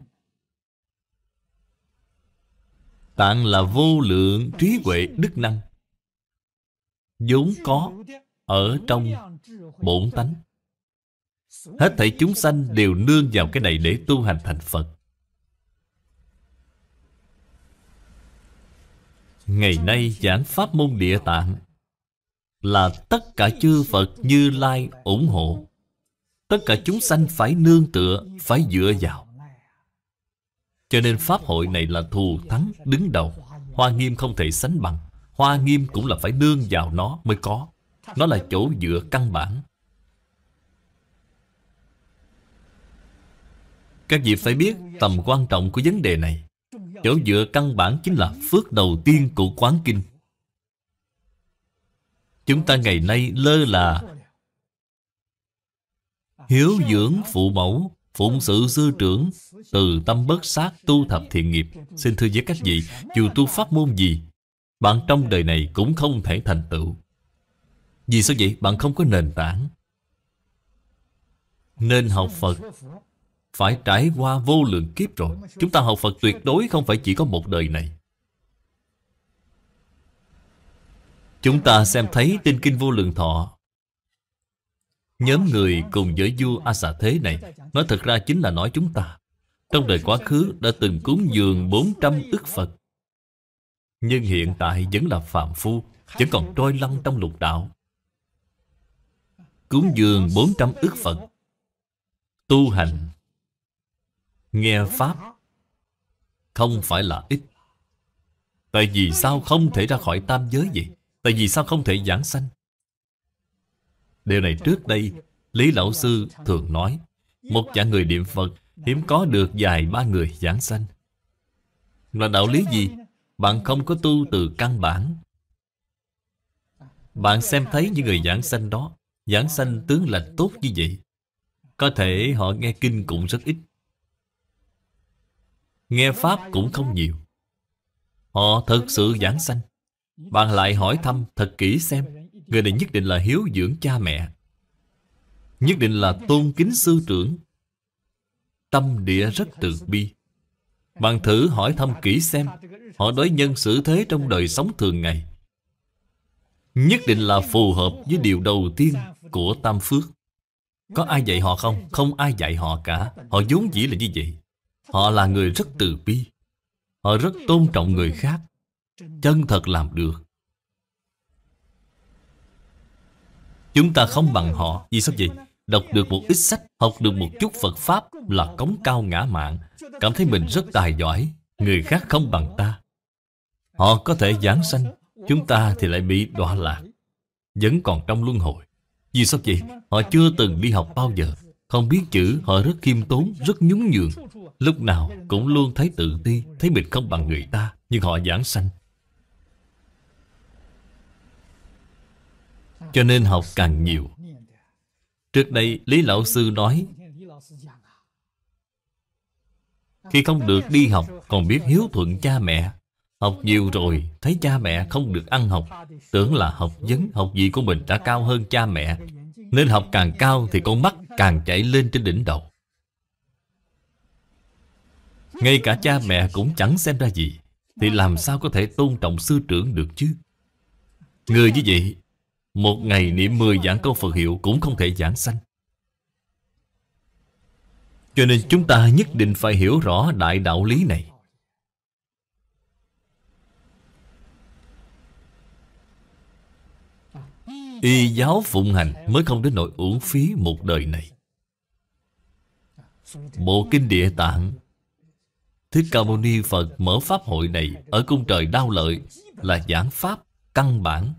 Tạng là vô lượng trí huệ đức năng vốn có ở trong bổn tánh Hết thảy chúng sanh đều nương vào cái này để tu hành thành Phật Ngày nay giảng Pháp môn địa tạng là tất cả chư Phật Như Lai ủng hộ. Tất cả chúng sanh phải nương tựa, phải dựa vào. Cho nên Pháp hội này là thù thắng đứng đầu. Hoa nghiêm không thể sánh bằng. Hoa nghiêm cũng là phải nương vào nó mới có. Nó là chỗ dựa căn bản. Các vị phải biết tầm quan trọng của vấn đề này. Chỗ dựa căn bản chính là phước đầu tiên của Quán Kinh. Chúng ta ngày nay lơ là Hiếu dưỡng phụ mẫu Phụng sự sư trưởng Từ tâm bất sát tu thập thiện nghiệp Xin thưa với các vị Dù tu pháp môn gì Bạn trong đời này cũng không thể thành tựu Vì sao vậy? Bạn không có nền tảng Nên học Phật Phải trải qua vô lượng kiếp rồi Chúng ta học Phật tuyệt đối không phải chỉ có một đời này Chúng ta xem thấy tinh kinh vô lượng thọ Nhóm người cùng với vua A Xà Thế này Nói thật ra chính là nói chúng ta Trong đời quá khứ đã từng cúng dường 400 ức Phật Nhưng hiện tại vẫn là phạm phu Vẫn còn trôi lăn trong lục đạo Cúng dường 400 ức Phật Tu hành Nghe Pháp Không phải là ít Tại vì sao không thể ra khỏi tam giới vậy? Tại vì sao không thể giảng sanh Điều này trước đây Lý Lão Sư thường nói Một dạng người niệm Phật Hiếm có được dài ba người giảng sanh Là đạo lý gì Bạn không có tu từ căn bản Bạn xem thấy những người giảng sanh đó Giảng sanh tướng lành tốt như vậy Có thể họ nghe kinh cũng rất ít Nghe Pháp cũng không nhiều Họ thật sự giảng sanh bạn lại hỏi thăm thật kỹ xem Người này nhất định là hiếu dưỡng cha mẹ Nhất định là tôn kính sư trưởng Tâm địa rất từ bi Bạn thử hỏi thăm kỹ xem Họ đối nhân xử thế trong đời sống thường ngày Nhất định là phù hợp với điều đầu tiên của Tam Phước Có ai dạy họ không? Không ai dạy họ cả Họ vốn dĩ là như vậy Họ là người rất từ bi Họ rất tôn trọng người khác Chân thật làm được Chúng ta không bằng họ Vì sao vậy? Đọc được một ít sách Học được một chút Phật Pháp Là cống cao ngã mạng Cảm thấy mình rất tài giỏi Người khác không bằng ta Họ có thể giảng sanh Chúng ta thì lại bị đọa lạc Vẫn còn trong luân hồi Vì sao vậy? Họ chưa từng đi học bao giờ Không biết chữ Họ rất khiêm tốn Rất nhún nhường Lúc nào cũng luôn thấy tự ti Thấy mình không bằng người ta Nhưng họ giảng sanh Cho nên học càng nhiều Trước đây Lý Lão Sư nói Khi không được đi học Còn biết hiếu thuận cha mẹ Học nhiều rồi Thấy cha mẹ không được ăn học Tưởng là học vấn Học gì của mình đã cao hơn cha mẹ Nên học càng cao Thì con mắt càng chảy lên trên đỉnh đầu Ngay cả cha mẹ cũng chẳng xem ra gì Thì làm sao có thể tôn trọng sư trưởng được chứ Người như vậy một ngày niệm 10 giảng câu Phật hiệu cũng không thể giảng sanh Cho nên chúng ta nhất định phải hiểu rõ đại đạo lý này Y giáo phụng hành mới không đến nỗi uổng phí một đời này Bộ kinh địa tạng Thích Ca Mâu Ni Phật mở Pháp hội này Ở cung trời đau lợi Là giảng Pháp căn bản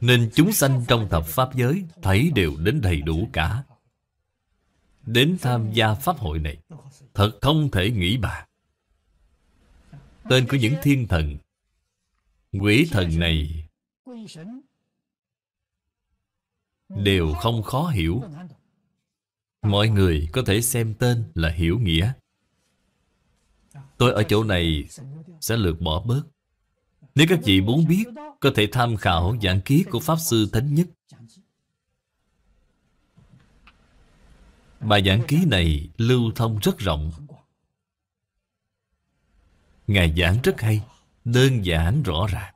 Nên chúng sanh trong thập Pháp giới Thấy đều đến đầy đủ cả Đến tham gia Pháp hội này Thật không thể nghĩ bà Tên của những thiên thần Quỷ thần này Đều không khó hiểu Mọi người có thể xem tên là hiểu nghĩa Tôi ở chỗ này sẽ lược bỏ bớt nếu các vị muốn biết, có thể tham khảo giảng ký của Pháp Sư Thánh Nhất. Bài giảng ký này lưu thông rất rộng. Ngài giảng rất hay, đơn giản rõ ràng.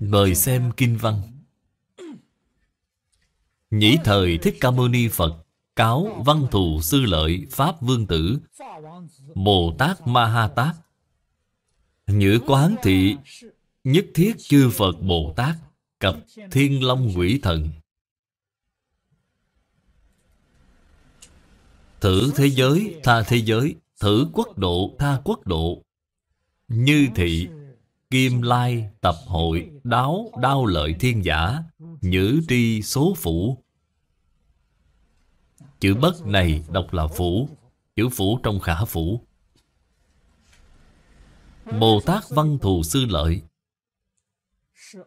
Mời xem Kinh Văn Nhĩ thời Thích Ca Mâu Ni Phật Cáo Văn Thù Sư Lợi Pháp Vương Tử Bồ Tát Ma Ha Tát Nhữ quán thị Nhất thiết chư Phật Bồ Tát Cập Thiên Long Quỷ Thần Thử thế giới, tha thế giới Thử quốc độ, tha quốc độ Như thị Kim lai, tập hội, đáo, đao lợi thiên giả Nhữ tri, số phủ Chữ bất này đọc là phủ Chữ phủ trong khả phủ Bồ Tát Văn Thù Sư Lợi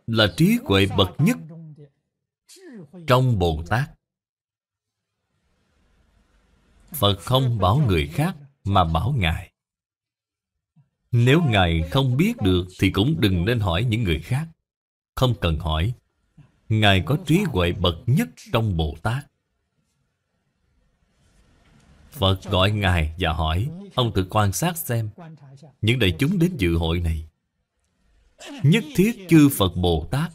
Là trí huệ bậc nhất Trong Bồ Tát Phật không bảo người khác Mà bảo Ngài Nếu Ngài không biết được Thì cũng đừng nên hỏi những người khác Không cần hỏi Ngài có trí huệ bậc nhất trong Bồ Tát Phật gọi Ngài và hỏi Ông tự quan sát xem Những đại chúng đến dự hội này Nhất thiết chư Phật Bồ Tát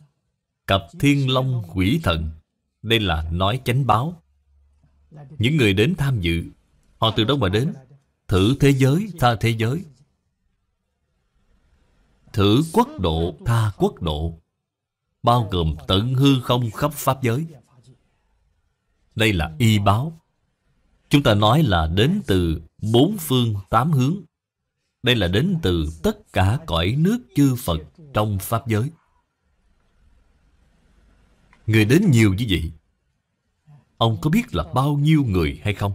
Cặp Thiên Long Quỷ Thần Đây là nói chánh báo Những người đến tham dự Họ từ đâu mà đến Thử thế giới, tha thế giới Thử quốc độ, tha quốc độ Bao gồm tận hư không khắp Pháp giới Đây là y báo Chúng ta nói là đến từ bốn phương tám hướng. Đây là đến từ tất cả cõi nước chư Phật trong Pháp giới. Người đến nhiều như vậy, ông có biết là bao nhiêu người hay không?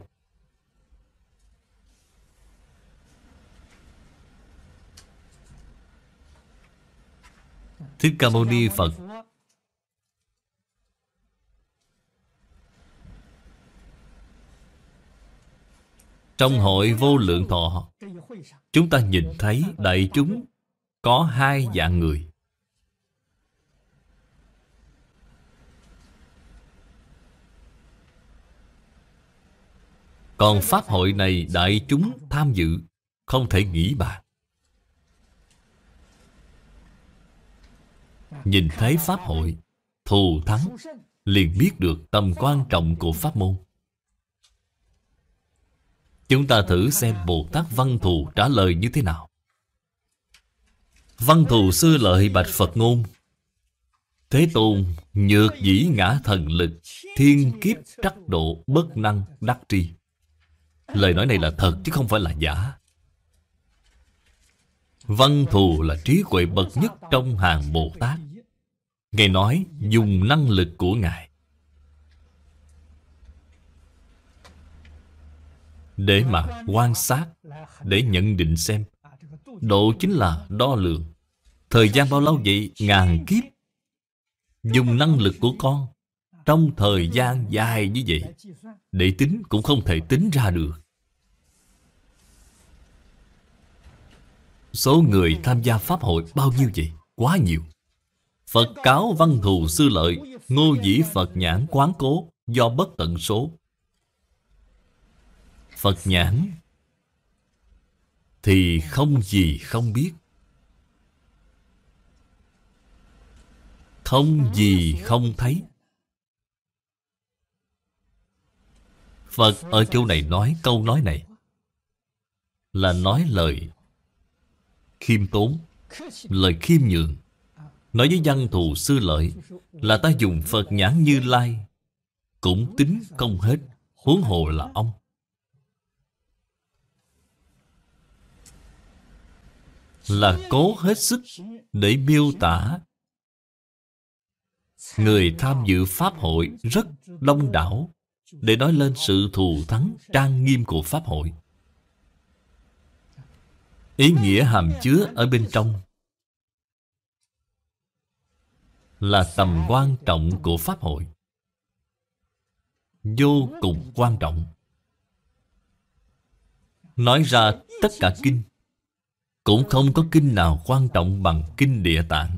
Thích Ca Mâu Ni Phật Trong hội vô lượng thọ Chúng ta nhìn thấy đại chúng Có hai dạng người Còn pháp hội này đại chúng tham dự Không thể nghĩ bàn Nhìn thấy pháp hội Thù thắng Liền biết được tầm quan trọng của pháp môn Chúng ta thử xem Bồ Tát Văn Thù trả lời như thế nào Văn Thù sư lợi bạch Phật ngôn Thế Tôn nhược dĩ ngã thần lực Thiên kiếp trắc độ bất năng đắc tri Lời nói này là thật chứ không phải là giả Văn thù là trí tuệ bậc nhất trong hàng Bồ Tát Ngài nói dùng năng lực của Ngài để mà quan sát để nhận định xem độ chính là đo lường thời gian bao lâu vậy ngàn kiếp dùng năng lực của con trong thời gian dài như vậy để tính cũng không thể tính ra được số người tham gia pháp hội bao nhiêu vậy quá nhiều phật cáo văn thù sư lợi ngô dĩ phật nhãn quán cố do bất tận số Phật nhãn Thì không gì không biết Không gì không thấy Phật ở chỗ này nói câu nói này Là nói lời Khiêm tốn Lời khiêm nhường Nói với văn thù sư lợi Là ta dùng Phật nhãn như lai Cũng tính công hết Huống hồ là ông là cố hết sức để miêu tả người tham dự pháp hội rất đông đảo để nói lên sự thù thắng trang nghiêm của pháp hội ý nghĩa hàm chứa ở bên trong là tầm quan trọng của pháp hội vô cùng quan trọng nói ra tất cả kinh cũng không có kinh nào quan trọng bằng kinh địa tạng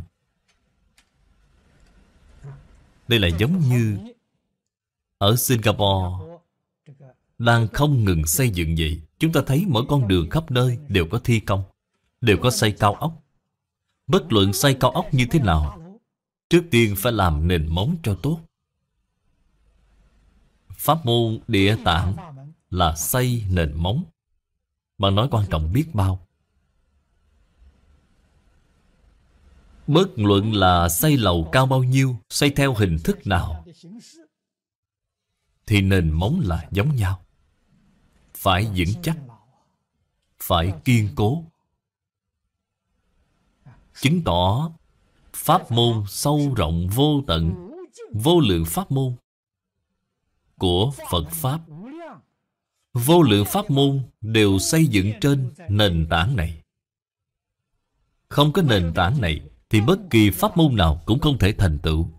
Đây là giống như Ở Singapore Đang không ngừng xây dựng vậy Chúng ta thấy mỗi con đường khắp nơi đều có thi công Đều có xây cao ốc Bất luận xây cao ốc như thế nào Trước tiên phải làm nền móng cho tốt Pháp môn địa tạng là xây nền móng Bạn nói quan trọng biết bao Bất luận là xây lầu cao bao nhiêu Xây theo hình thức nào Thì nền móng là giống nhau Phải vững chắc Phải kiên cố Chứng tỏ Pháp môn sâu rộng vô tận Vô lượng pháp môn Của Phật Pháp Vô lượng pháp môn đều xây dựng trên nền tảng này Không có nền tảng này thì bất kỳ pháp môn nào cũng không thể thành tựu.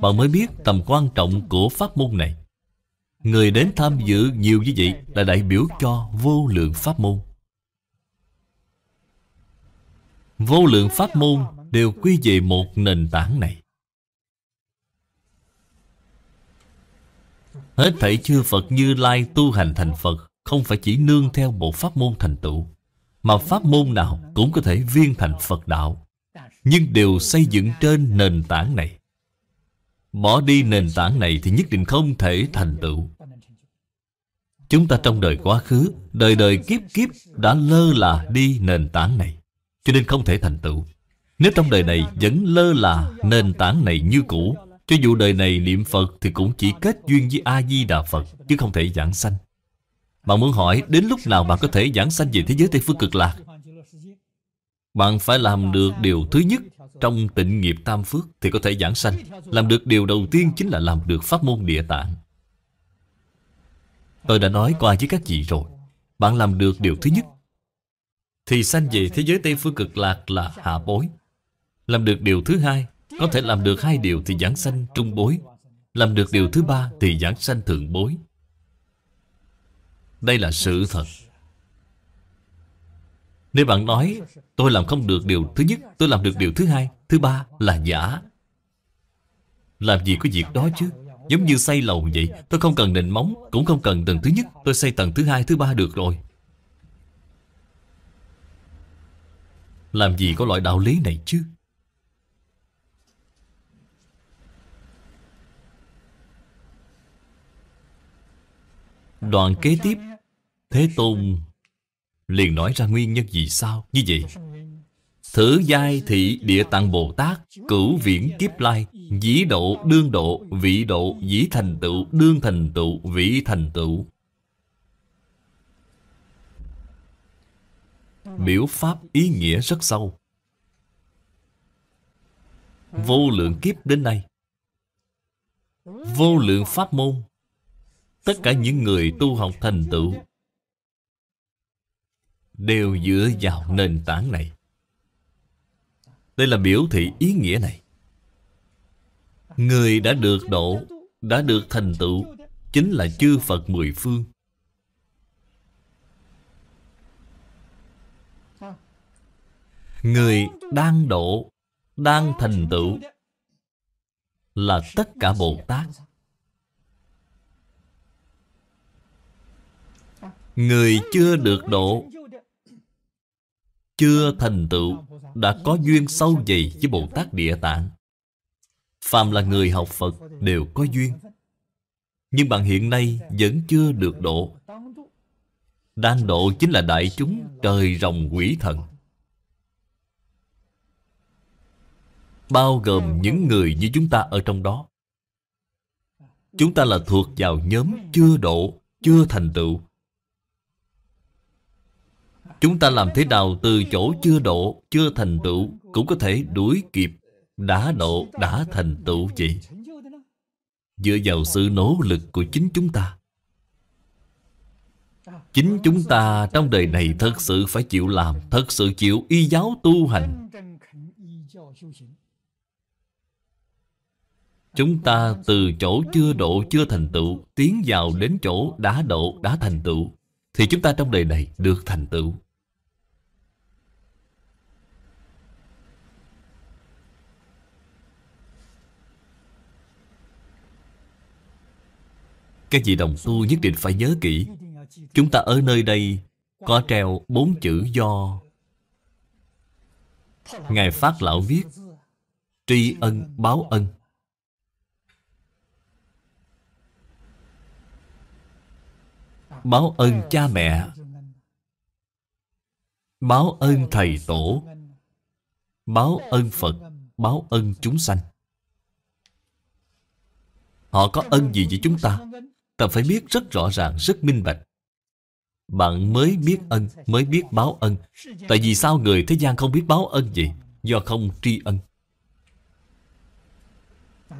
Bạn mới biết tầm quan trọng của pháp môn này. Người đến tham dự nhiều như vậy là đại biểu cho vô lượng pháp môn. Vô lượng pháp môn đều quy về một nền tảng này. Hết thảy chư Phật như Lai tu hành thành Phật không phải chỉ nương theo bộ pháp môn thành tựu, mà pháp môn nào cũng có thể viên thành Phật đạo nhưng đều xây dựng trên nền tảng này bỏ đi nền tảng này thì nhất định không thể thành tựu chúng ta trong đời quá khứ đời đời kiếp kiếp đã lơ là đi nền tảng này cho nên không thể thành tựu nếu trong đời này vẫn lơ là nền tảng này như cũ cho dù đời này niệm Phật thì cũng chỉ kết duyên với A-di-đà Phật Chứ không thể giảng sanh Bạn muốn hỏi đến lúc nào bạn có thể giảng sanh về thế giới Tây Phương Cực Lạc bạn phải làm được điều thứ nhất trong tịnh nghiệp tam phước thì có thể giảng sanh. Làm được điều đầu tiên chính là làm được pháp môn địa tạng. Tôi đã nói qua với các vị rồi. Bạn làm được điều thứ nhất thì sanh về thế giới Tây Phương Cực Lạc là hạ bối. Làm được điều thứ hai, có thể làm được hai điều thì giảng sanh trung bối. Làm được điều thứ ba thì giảng sanh thượng bối. Đây là sự thật. Nếu bạn nói tôi làm không được điều thứ nhất Tôi làm được điều thứ hai Thứ ba là giả Làm gì có việc đó chứ Giống như xây lầu vậy Tôi không cần nền móng Cũng không cần tầng thứ nhất Tôi xây tầng thứ hai thứ ba được rồi Làm gì có loại đạo lý này chứ Đoạn kế tiếp Thế Tôn liền nói ra nguyên nhân vì sao như vậy Thử giai thị địa tạng Bồ Tát Cửu viễn kiếp lai Dĩ độ đương độ Vị độ dĩ thành tựu Đương thành tựu Vị thành tựu Biểu pháp ý nghĩa rất sâu Vô lượng kiếp đến nay Vô lượng pháp môn Tất cả những người tu học thành tựu đều dựa vào nền tảng này. Đây là biểu thị ý nghĩa này. Người đã được độ, đã được thành tựu, chính là chư Phật mười phương. Người đang độ, đang thành tựu là tất cả Bồ Tát. Người chưa được độ, chưa thành tựu đã có duyên sâu dày với Bồ Tát Địa Tạng. Phàm là người học Phật đều có duyên. Nhưng bạn hiện nay vẫn chưa được độ. Đang độ chính là đại chúng trời rồng quỷ thần. Bao gồm những người như chúng ta ở trong đó. Chúng ta là thuộc vào nhóm chưa độ, chưa thành tựu. Chúng ta làm thế nào từ chỗ chưa độ, chưa thành tựu Cũng có thể đuổi kịp đã độ, đã thành tựu vậy Dựa vào sự nỗ lực của chính chúng ta Chính chúng ta trong đời này thật sự phải chịu làm Thật sự chịu y giáo tu hành Chúng ta từ chỗ chưa độ chưa thành tựu Tiến vào đến chỗ đã độ đã thành tựu Thì chúng ta trong đời này được thành tựu Các vị đồng tu nhất định phải nhớ kỹ Chúng ta ở nơi đây Có treo bốn chữ do Ngài Phát Lão viết Tri ân báo ân Báo ân cha mẹ Báo ân thầy tổ Báo ân Phật Báo ân chúng sanh Họ có ân gì với chúng ta ta phải biết rất rõ ràng, rất minh bạch. Bạn mới biết ân, mới biết báo ân. Tại vì sao người thế gian không biết báo ân gì? Do không tri ân.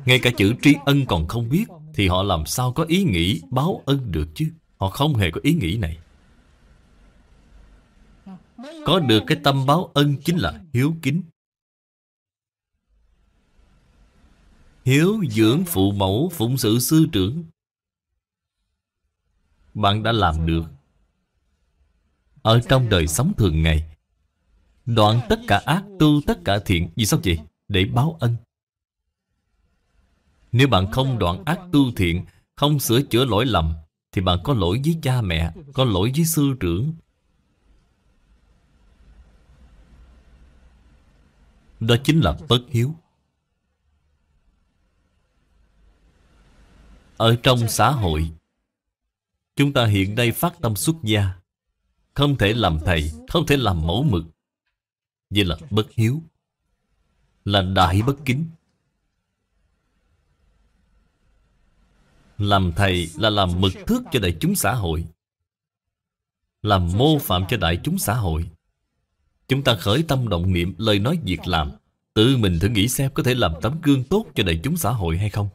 Ngay cả chữ tri ân còn không biết Thì họ làm sao có ý nghĩ báo ân được chứ Họ không hề có ý nghĩ này Có được cái tâm báo ân chính là hiếu kính Hiếu dưỡng phụ mẫu phụng sự sư trưởng bạn đã làm được Ở trong đời sống thường ngày Đoạn tất cả ác tu tất cả thiện Vì sao vậy? Để báo ân Nếu bạn không đoạn ác tu thiện Không sửa chữa lỗi lầm Thì bạn có lỗi với cha mẹ Có lỗi với sư trưởng Đó chính là bất hiếu Ở trong xã hội Chúng ta hiện nay phát tâm xuất gia Không thể làm thầy Không thể làm mẫu mực Vậy là bất hiếu Là đại bất kính Làm thầy là làm mực thước cho đại chúng xã hội Làm mô phạm cho đại chúng xã hội Chúng ta khởi tâm động niệm lời nói việc làm Tự mình thử nghĩ xem có thể làm tấm gương tốt cho đại chúng xã hội hay không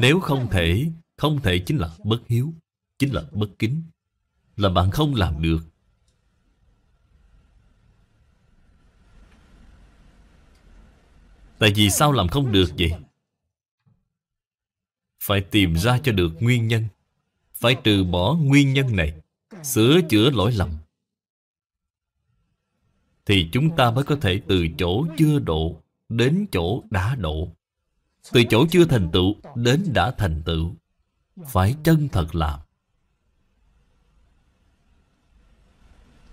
nếu không thể, không thể chính là bất hiếu, chính là bất kính, là bạn không làm được. Tại vì sao làm không được vậy? Phải tìm ra cho được nguyên nhân. Phải trừ bỏ nguyên nhân này, sửa chữa lỗi lầm. Thì chúng ta mới có thể từ chỗ chưa độ đến chỗ đã độ. Từ chỗ chưa thành tựu đến đã thành tựu Phải chân thật làm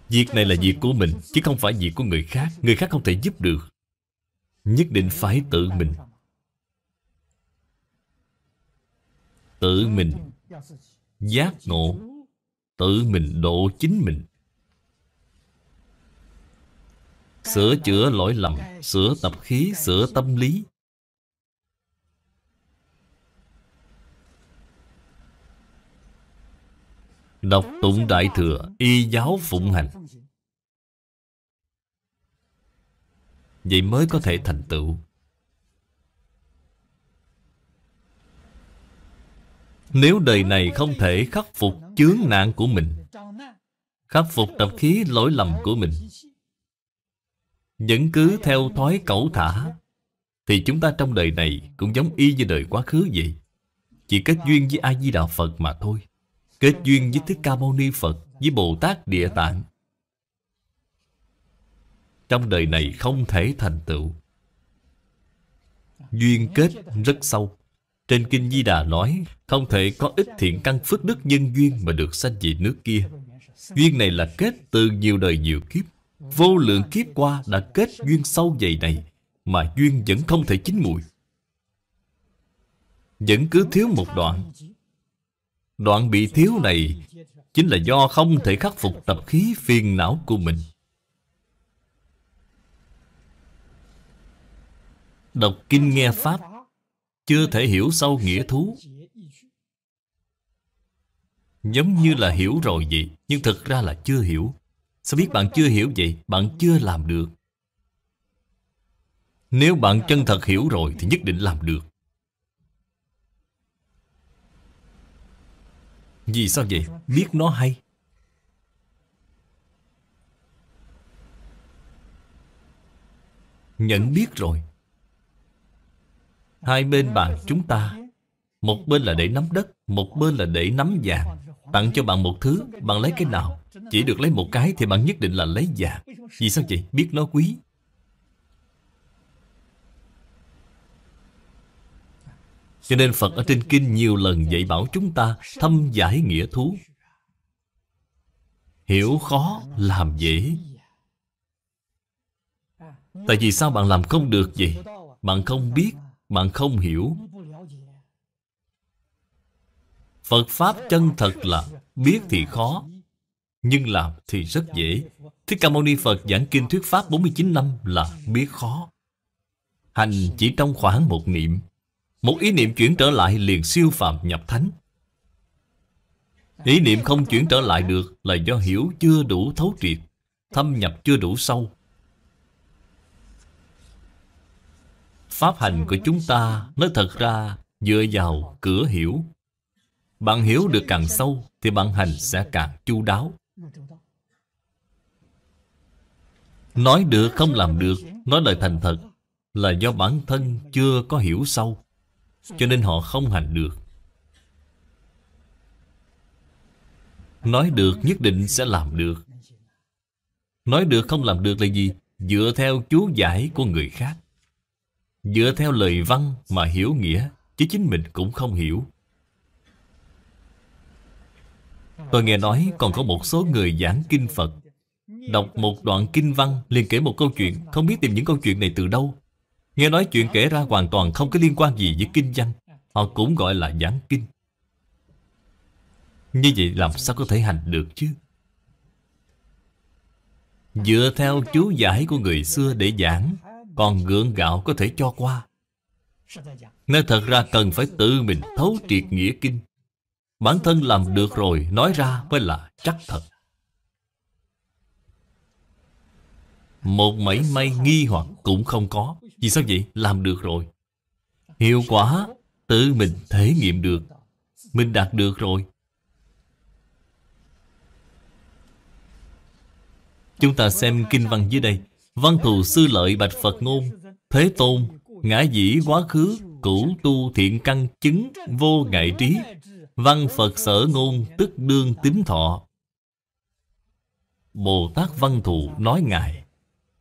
Việc này là việc của mình Chứ không phải việc của người khác Người khác không thể giúp được Nhất định phải tự mình Tự mình Giác ngộ Tự mình độ chính mình Sửa chữa lỗi lầm Sửa tập khí Sửa tâm lý Đọc tụng đại thừa Y giáo phụng hành Vậy mới có thể thành tựu Nếu đời này không thể khắc phục chướng nạn của mình Khắc phục tập khí lỗi lầm của mình Vẫn cứ theo thói cẩu thả Thì chúng ta trong đời này cũng giống y như đời quá khứ vậy Chỉ kết duyên với A-di-đà Phật mà thôi Kết duyên với Thích Ca Mâu Ni Phật Với Bồ Tát Địa Tạng Trong đời này không thể thành tựu Duyên kết rất sâu Trên Kinh Di Đà nói Không thể có ít thiện căn phước đức nhân duyên Mà được sanh về nước kia Duyên này là kết từ nhiều đời nhiều kiếp Vô lượng kiếp qua đã kết duyên sâu dày này Mà duyên vẫn không thể chín mùi Vẫn cứ thiếu một đoạn Đoạn bị thiếu này Chính là do không thể khắc phục tập khí phiền não của mình Đọc kinh nghe Pháp Chưa thể hiểu sâu nghĩa thú Giống như là hiểu rồi vậy Nhưng thực ra là chưa hiểu Sao biết bạn chưa hiểu vậy Bạn chưa làm được Nếu bạn chân thật hiểu rồi Thì nhất định làm được Vì sao vậy? Biết nó hay Nhận biết rồi Hai bên bàn chúng ta Một bên là để nắm đất Một bên là để nắm vàng Tặng cho bạn một thứ Bạn lấy cái nào Chỉ được lấy một cái thì bạn nhất định là lấy vàng Vì sao vậy? Biết nó quý Cho nên Phật ở trên kinh nhiều lần dạy bảo chúng ta thâm giải nghĩa thú. Hiểu khó, làm dễ. Tại vì sao bạn làm không được gì Bạn không biết, bạn không hiểu. Phật Pháp chân thật là biết thì khó, nhưng làm thì rất dễ. Thích Ca Mâu Ni Phật giảng kinh thuyết Pháp 49 năm là biết khó. Hành chỉ trong khoảng một niệm một ý niệm chuyển trở lại liền siêu phàm nhập thánh Ý niệm không chuyển trở lại được là do hiểu chưa đủ thấu triệt Thâm nhập chưa đủ sâu Pháp hành của chúng ta nói thật ra dựa vào cửa hiểu Bạn hiểu được càng sâu thì bạn hành sẽ càng chu đáo Nói được không làm được Nói lời thành thật Là do bản thân chưa có hiểu sâu cho nên họ không hành được Nói được nhất định sẽ làm được Nói được không làm được là gì? Dựa theo chú giải của người khác Dựa theo lời văn mà hiểu nghĩa Chứ chính mình cũng không hiểu Tôi nghe nói còn có một số người giảng kinh Phật Đọc một đoạn kinh văn liền kể một câu chuyện Không biết tìm những câu chuyện này từ đâu Nghe nói chuyện kể ra hoàn toàn không có liên quan gì với kinh doanh Họ cũng gọi là giảng kinh Như vậy làm sao có thể hành được chứ Dựa theo chú giải của người xưa để giảng Còn gượng gạo có thể cho qua Nói thật ra cần phải tự mình thấu triệt nghĩa kinh Bản thân làm được rồi Nói ra mới là chắc thật Một mảy may nghi hoặc cũng không có Vì sao vậy? Làm được rồi Hiệu quả Tự mình thể nghiệm được Mình đạt được rồi Chúng ta xem kinh văn dưới đây Văn thù sư lợi bạch Phật ngôn Thế tôn Ngã dĩ quá khứ cũ tu thiện căn chứng Vô ngại trí Văn Phật sở ngôn tức đương tính thọ Bồ Tát Văn Thù nói Ngài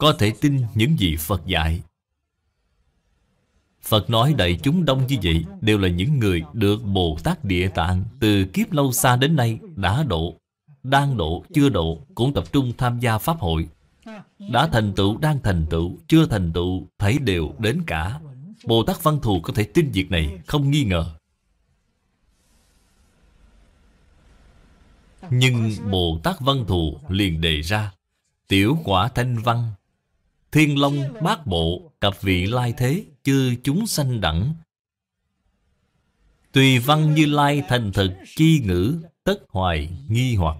có thể tin những gì Phật dạy Phật nói đại chúng đông như vậy Đều là những người được Bồ Tát Địa Tạng Từ kiếp lâu xa đến nay đã độ Đang độ, chưa độ Cũng tập trung tham gia Pháp hội Đã thành tựu, đang thành tựu Chưa thành tựu, thấy đều đến cả Bồ Tát Văn Thù có thể tin việc này Không nghi ngờ Nhưng Bồ Tát Văn Thù liền đề ra Tiểu quả thanh văn Thiên long bát bộ Cặp vị lai thế Chư chúng sanh đẳng Tùy văn như lai thành thực Chi ngữ tất hoài nghi hoặc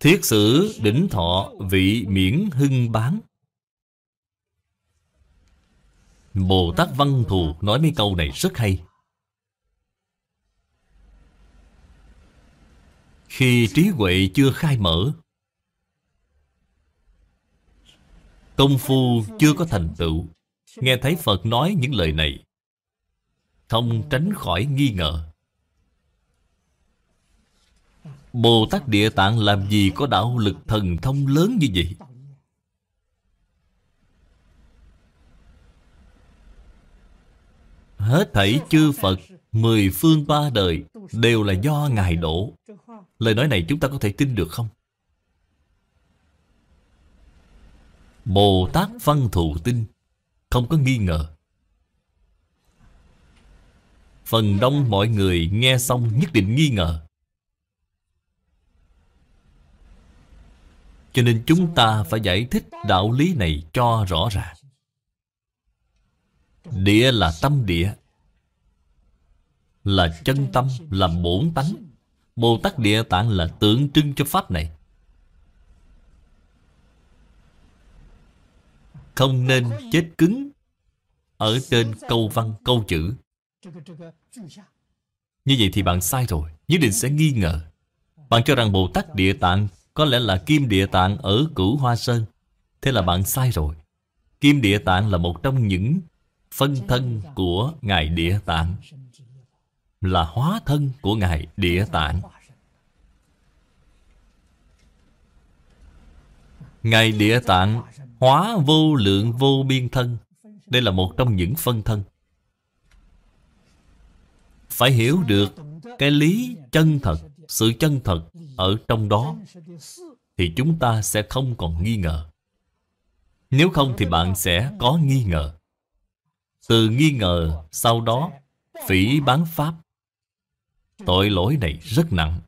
Thiết sử đỉnh thọ vị miễn hưng bán Bồ Tát Văn Thù nói mấy câu này rất hay Khi trí huệ chưa khai mở Công phu chưa có thành tựu Nghe thấy Phật nói những lời này Không tránh khỏi nghi ngờ Bồ Tát Địa Tạng làm gì có đạo lực thần thông lớn như vậy Hết thảy chư Phật Mười phương ba đời Đều là do Ngài đổ Lời nói này chúng ta có thể tin được không? Bồ Tát Văn Thụ Tinh Không có nghi ngờ Phần đông mọi người nghe xong nhất định nghi ngờ Cho nên chúng ta phải giải thích đạo lý này cho rõ ràng Địa là tâm địa Là chân tâm, là bổn tánh Bồ Tát Địa Tạng là tượng trưng cho Pháp này không nên chết cứng ở trên câu văn câu chữ như vậy thì bạn sai rồi nhất định sẽ nghi ngờ bạn cho rằng bồ tát địa tạng có lẽ là kim địa tạng ở cửu hoa sơn thế là bạn sai rồi kim địa tạng là một trong những phân thân của ngài địa tạng là hóa thân của ngài địa tạng ngài địa tạng Hóa vô lượng vô biên thân Đây là một trong những phân thân Phải hiểu được cái lý chân thật Sự chân thật ở trong đó Thì chúng ta sẽ không còn nghi ngờ Nếu không thì bạn sẽ có nghi ngờ Từ nghi ngờ sau đó Phỉ bán pháp Tội lỗi này rất nặng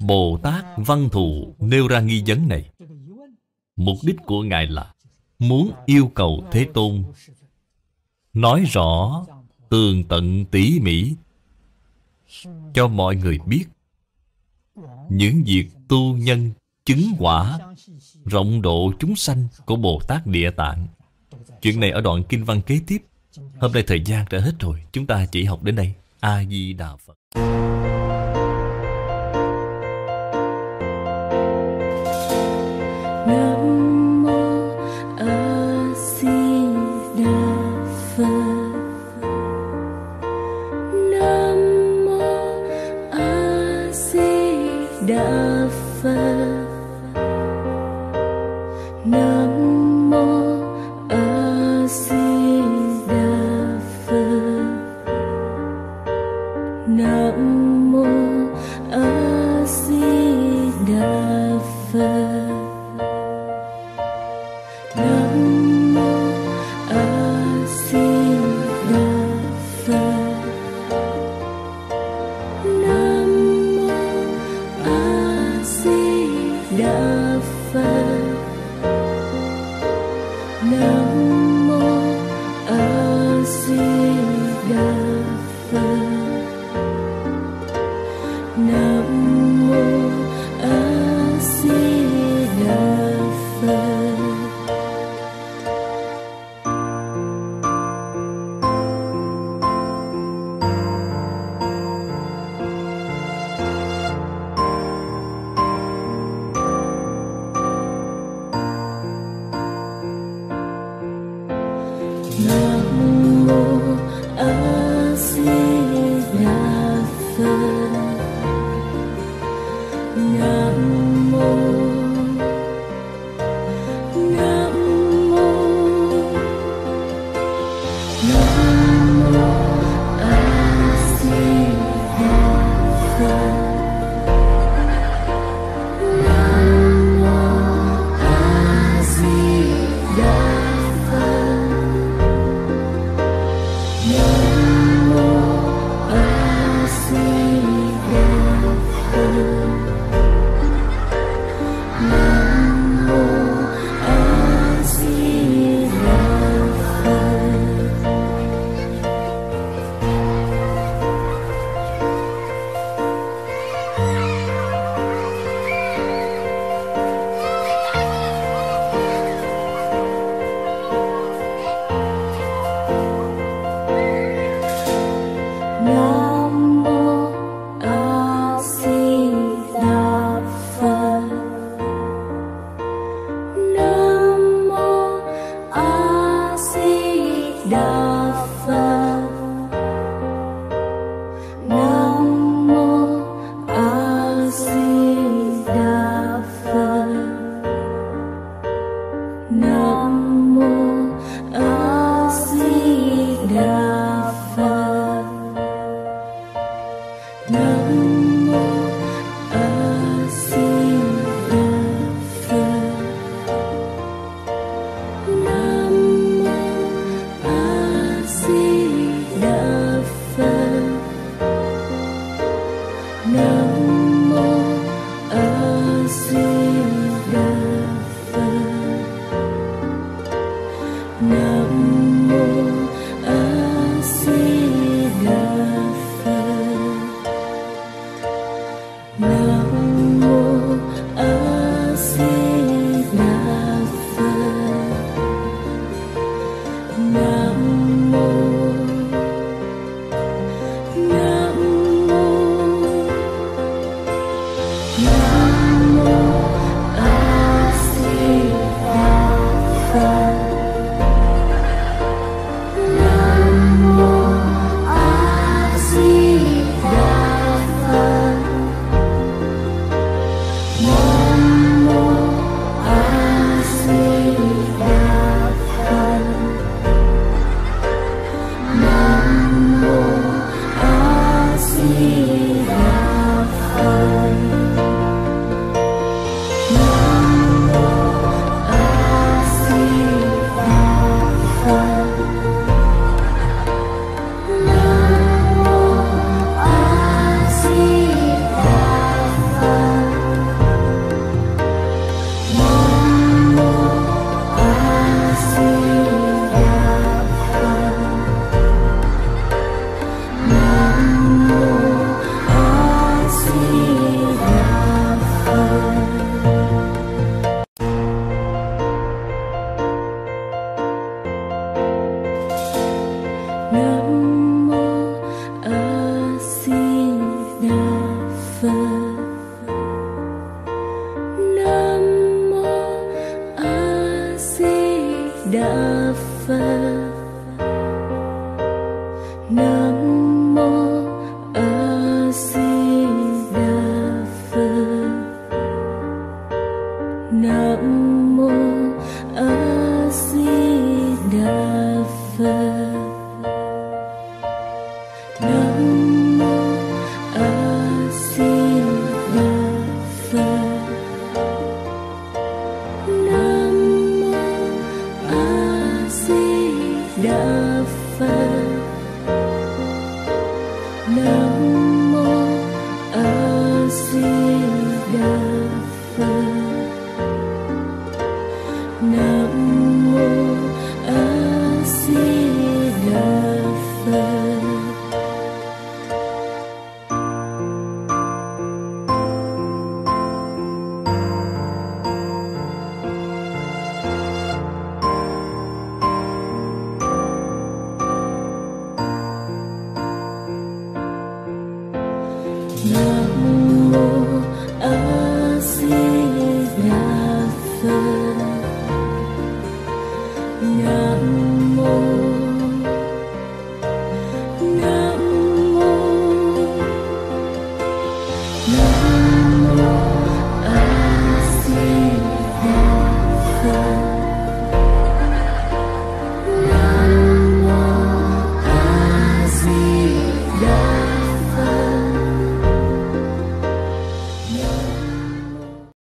Bồ Tát Văn Thù nêu ra nghi vấn này Mục đích của Ngài là Muốn yêu cầu Thế Tôn Nói rõ tường tận tỉ mỉ Cho mọi người biết Những việc tu nhân chứng quả Rộng độ chúng sanh của Bồ Tát Địa Tạng Chuyện này ở đoạn Kinh văn kế tiếp Hôm nay thời gian đã hết rồi Chúng ta chỉ học đến đây A-di-đà Phật